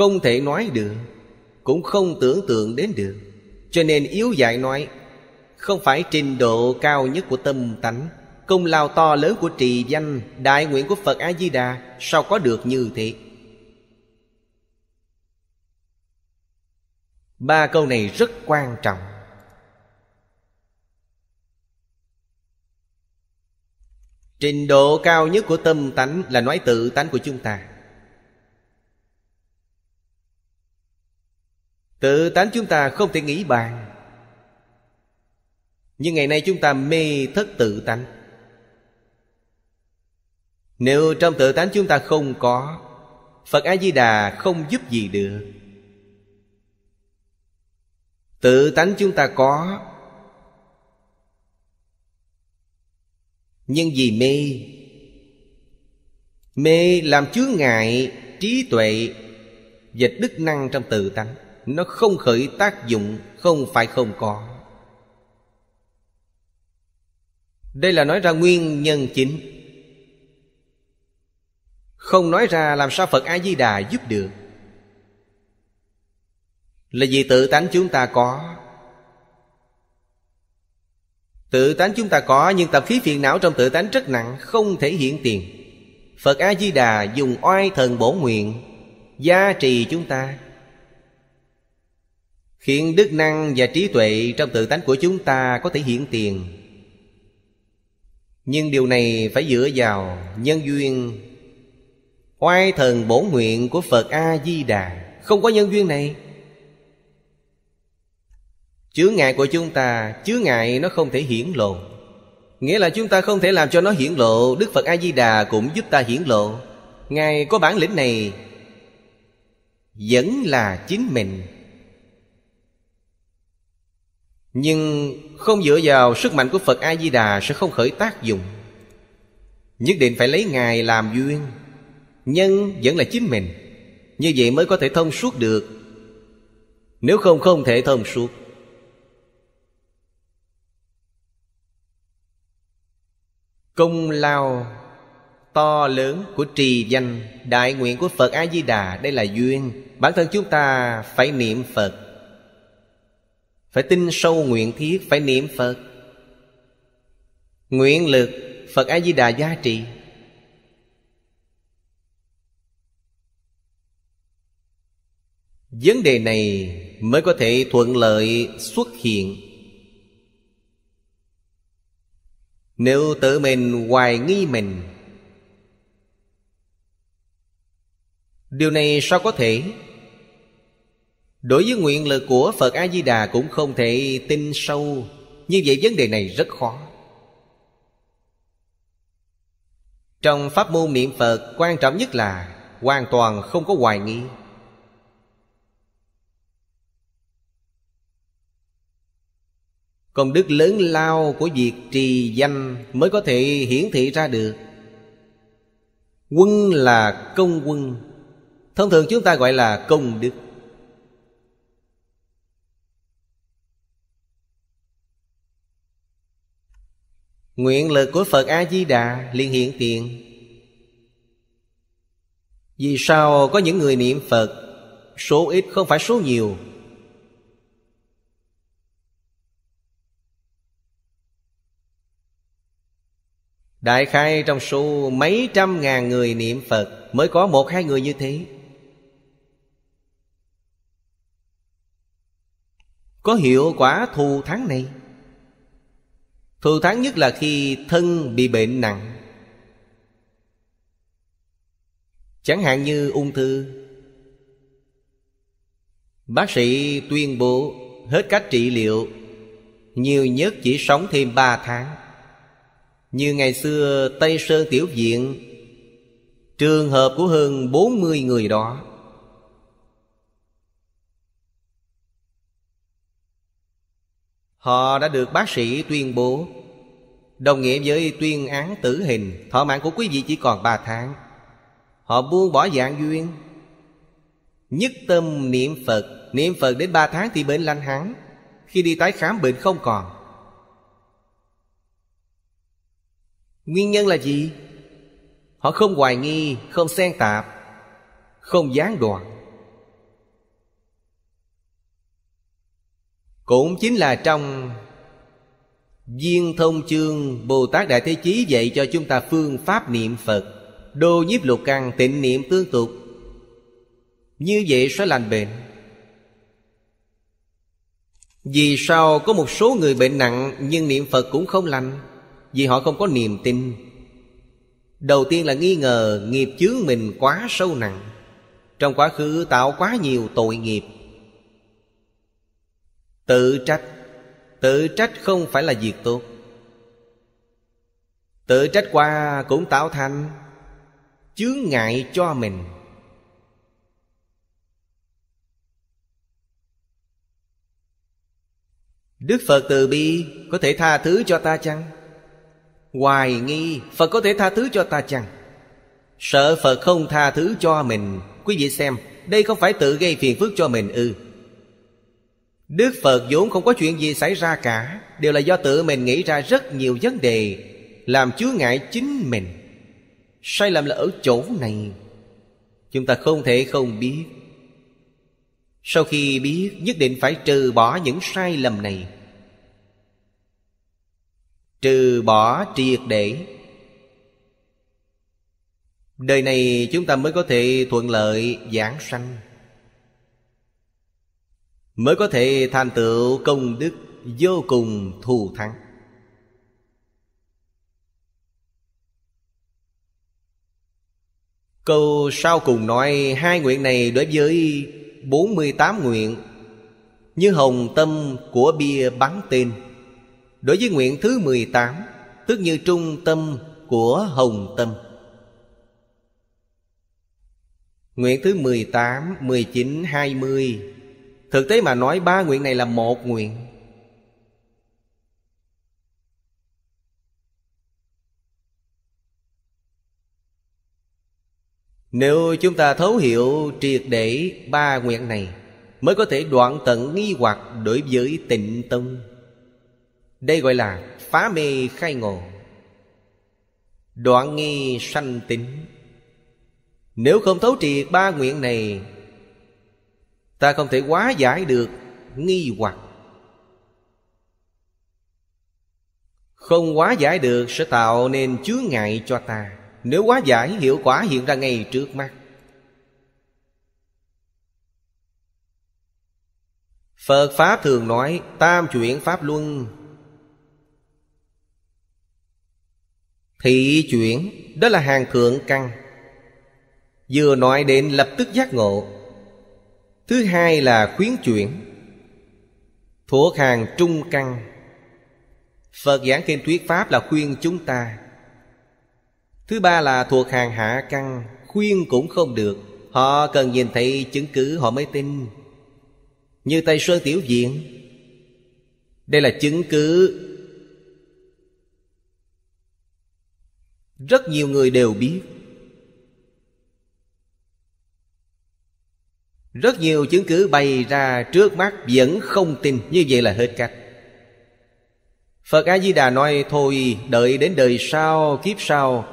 không thể nói được cũng không tưởng tượng đến được cho nên yếu dạy nói không phải trình độ cao nhất của tâm tánh công lao to lớn của trì danh đại nguyện của phật a di đà sao có được như thế ba câu này rất quan trọng trình độ cao nhất của tâm tánh là nói tự tánh của chúng ta tự tánh chúng ta không thể nghĩ bàn nhưng ngày nay chúng ta mê thất tự tánh nếu trong tự tánh chúng ta không có Phật A-di-đà không giúp gì được Tự tánh chúng ta có Nhưng vì mê Mê làm chướng ngại trí tuệ dịch đức năng trong tự tánh nó không khởi tác dụng không phải không có đây là nói ra nguyên nhân chính không nói ra làm sao phật a di đà giúp được là vì tự tánh chúng ta có tự tánh chúng ta có nhưng tập khí phiền não trong tự tánh rất nặng không thể hiện tiền phật a di đà dùng oai thần bổ nguyện gia trì chúng ta khiến đức năng và trí tuệ trong tự tánh của chúng ta có thể hiện tiền nhưng điều này phải dựa vào nhân duyên oai thần bổ nguyện của phật a di đà không có nhân duyên này chướng ngại của chúng ta chướng ngại nó không thể hiển lộ nghĩa là chúng ta không thể làm cho nó hiển lộ đức phật a di đà cũng giúp ta hiển lộ ngài có bản lĩnh này vẫn là chính mình nhưng không dựa vào sức mạnh của phật a di đà sẽ không khởi tác dụng nhất định phải lấy ngài làm duyên nhân vẫn là chính mình như vậy mới có thể thông suốt được nếu không không thể thông suốt công lao to lớn của trì danh đại nguyện của phật a di đà đây là duyên bản thân chúng ta phải niệm phật phải tin sâu nguyện thiết Phải niệm Phật Nguyện lực Phật A-di-đà gia trì Vấn đề này mới có thể thuận lợi xuất hiện Nếu tự mình hoài nghi mình Điều này sao có thể Đối với nguyện lực của Phật A-di-đà cũng không thể tin sâu Như vậy vấn đề này rất khó Trong pháp môn niệm Phật quan trọng nhất là Hoàn toàn không có hoài nghi Công đức lớn lao của việc trì danh mới có thể hiển thị ra được Quân là công quân Thông thường chúng ta gọi là công đức Nguyện lực của Phật A-di-đà liên hiện tiền Vì sao có những người niệm Phật Số ít không phải số nhiều Đại khai trong số mấy trăm ngàn người niệm Phật Mới có một hai người như thế Có hiệu quả thù thắng này Thù thắng nhất là khi thân bị bệnh nặng Chẳng hạn như ung thư Bác sĩ tuyên bố hết cách trị liệu Nhiều nhất chỉ sống thêm 3 tháng Như ngày xưa Tây Sơn Tiểu Viện Trường hợp của hơn 40 người đó Họ đã được bác sĩ tuyên bố Đồng nghĩa với tuyên án tử hình Thọ mạng của quý vị chỉ còn 3 tháng Họ buông bỏ dạng duyên Nhất tâm niệm Phật Niệm Phật đến 3 tháng thì bệnh lanh hẳn Khi đi tái khám bệnh không còn Nguyên nhân là gì? Họ không hoài nghi, không xen tạp Không gián đoạn cũng chính là trong viên thông chương bồ tát đại thế chí dạy cho chúng ta phương pháp niệm phật đô nhiếp lục căn tịnh niệm tương tục như vậy sẽ lành bệnh vì sao có một số người bệnh nặng nhưng niệm phật cũng không lành vì họ không có niềm tin đầu tiên là nghi ngờ nghiệp chướng mình quá sâu nặng trong quá khứ tạo quá nhiều tội nghiệp tự trách tự trách không phải là việc tốt tự trách qua cũng tạo thành chướng ngại cho mình đức phật từ bi có thể tha thứ cho ta chăng hoài nghi phật có thể tha thứ cho ta chăng sợ phật không tha thứ cho mình quý vị xem đây không phải tự gây phiền phức cho mình ư ừ Đức Phật vốn không có chuyện gì xảy ra cả Đều là do tự mình nghĩ ra rất nhiều vấn đề Làm chướng ngại chính mình Sai lầm là ở chỗ này Chúng ta không thể không biết Sau khi biết nhất định phải trừ bỏ những sai lầm này Trừ bỏ triệt để Đời này chúng ta mới có thể thuận lợi giảng sanh mới có thể thành tựu công đức vô cùng thù thắng Câu sau cùng nói hai nguyện này đối với 48 nguyện Như hồng tâm của bia bắn tên Đối với nguyện thứ 18 Tức như trung tâm của hồng tâm Nguyện thứ 18, 19, 20 Thực tế mà nói ba nguyện này là một nguyện Nếu chúng ta thấu hiểu triệt để ba nguyện này Mới có thể đoạn tận nghi hoặc đối với tịnh tâm Đây gọi là phá mê khai ngộ Đoạn nghi sanh tính Nếu không thấu triệt ba nguyện này ta không thể quá giải được nghi hoặc không quá giải được sẽ tạo nên chướng ngại cho ta nếu quá giải hiệu quả hiện ra ngay trước mắt phật pháp thường nói tam chuyển pháp luân thị chuyển đó là hàng thượng căn vừa nói đến lập tức giác ngộ Thứ hai là khuyến chuyển Thuộc hàng trung căn Phật giảng kinh thuyết Pháp là khuyên chúng ta Thứ ba là thuộc hàng hạ căn Khuyên cũng không được Họ cần nhìn thấy chứng cứ họ mới tin Như Tây Sơn Tiểu Diện Đây là chứng cứ Rất nhiều người đều biết Rất nhiều chứng cứ bày ra trước mắt vẫn không tin Như vậy là hết cách Phật A-di-đà nói thôi đợi đến đời sau kiếp sau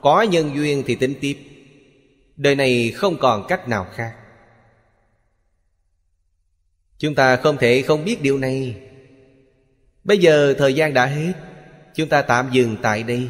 Có nhân duyên thì tính tiếp Đời này không còn cách nào khác Chúng ta không thể không biết điều này Bây giờ thời gian đã hết Chúng ta tạm dừng tại đây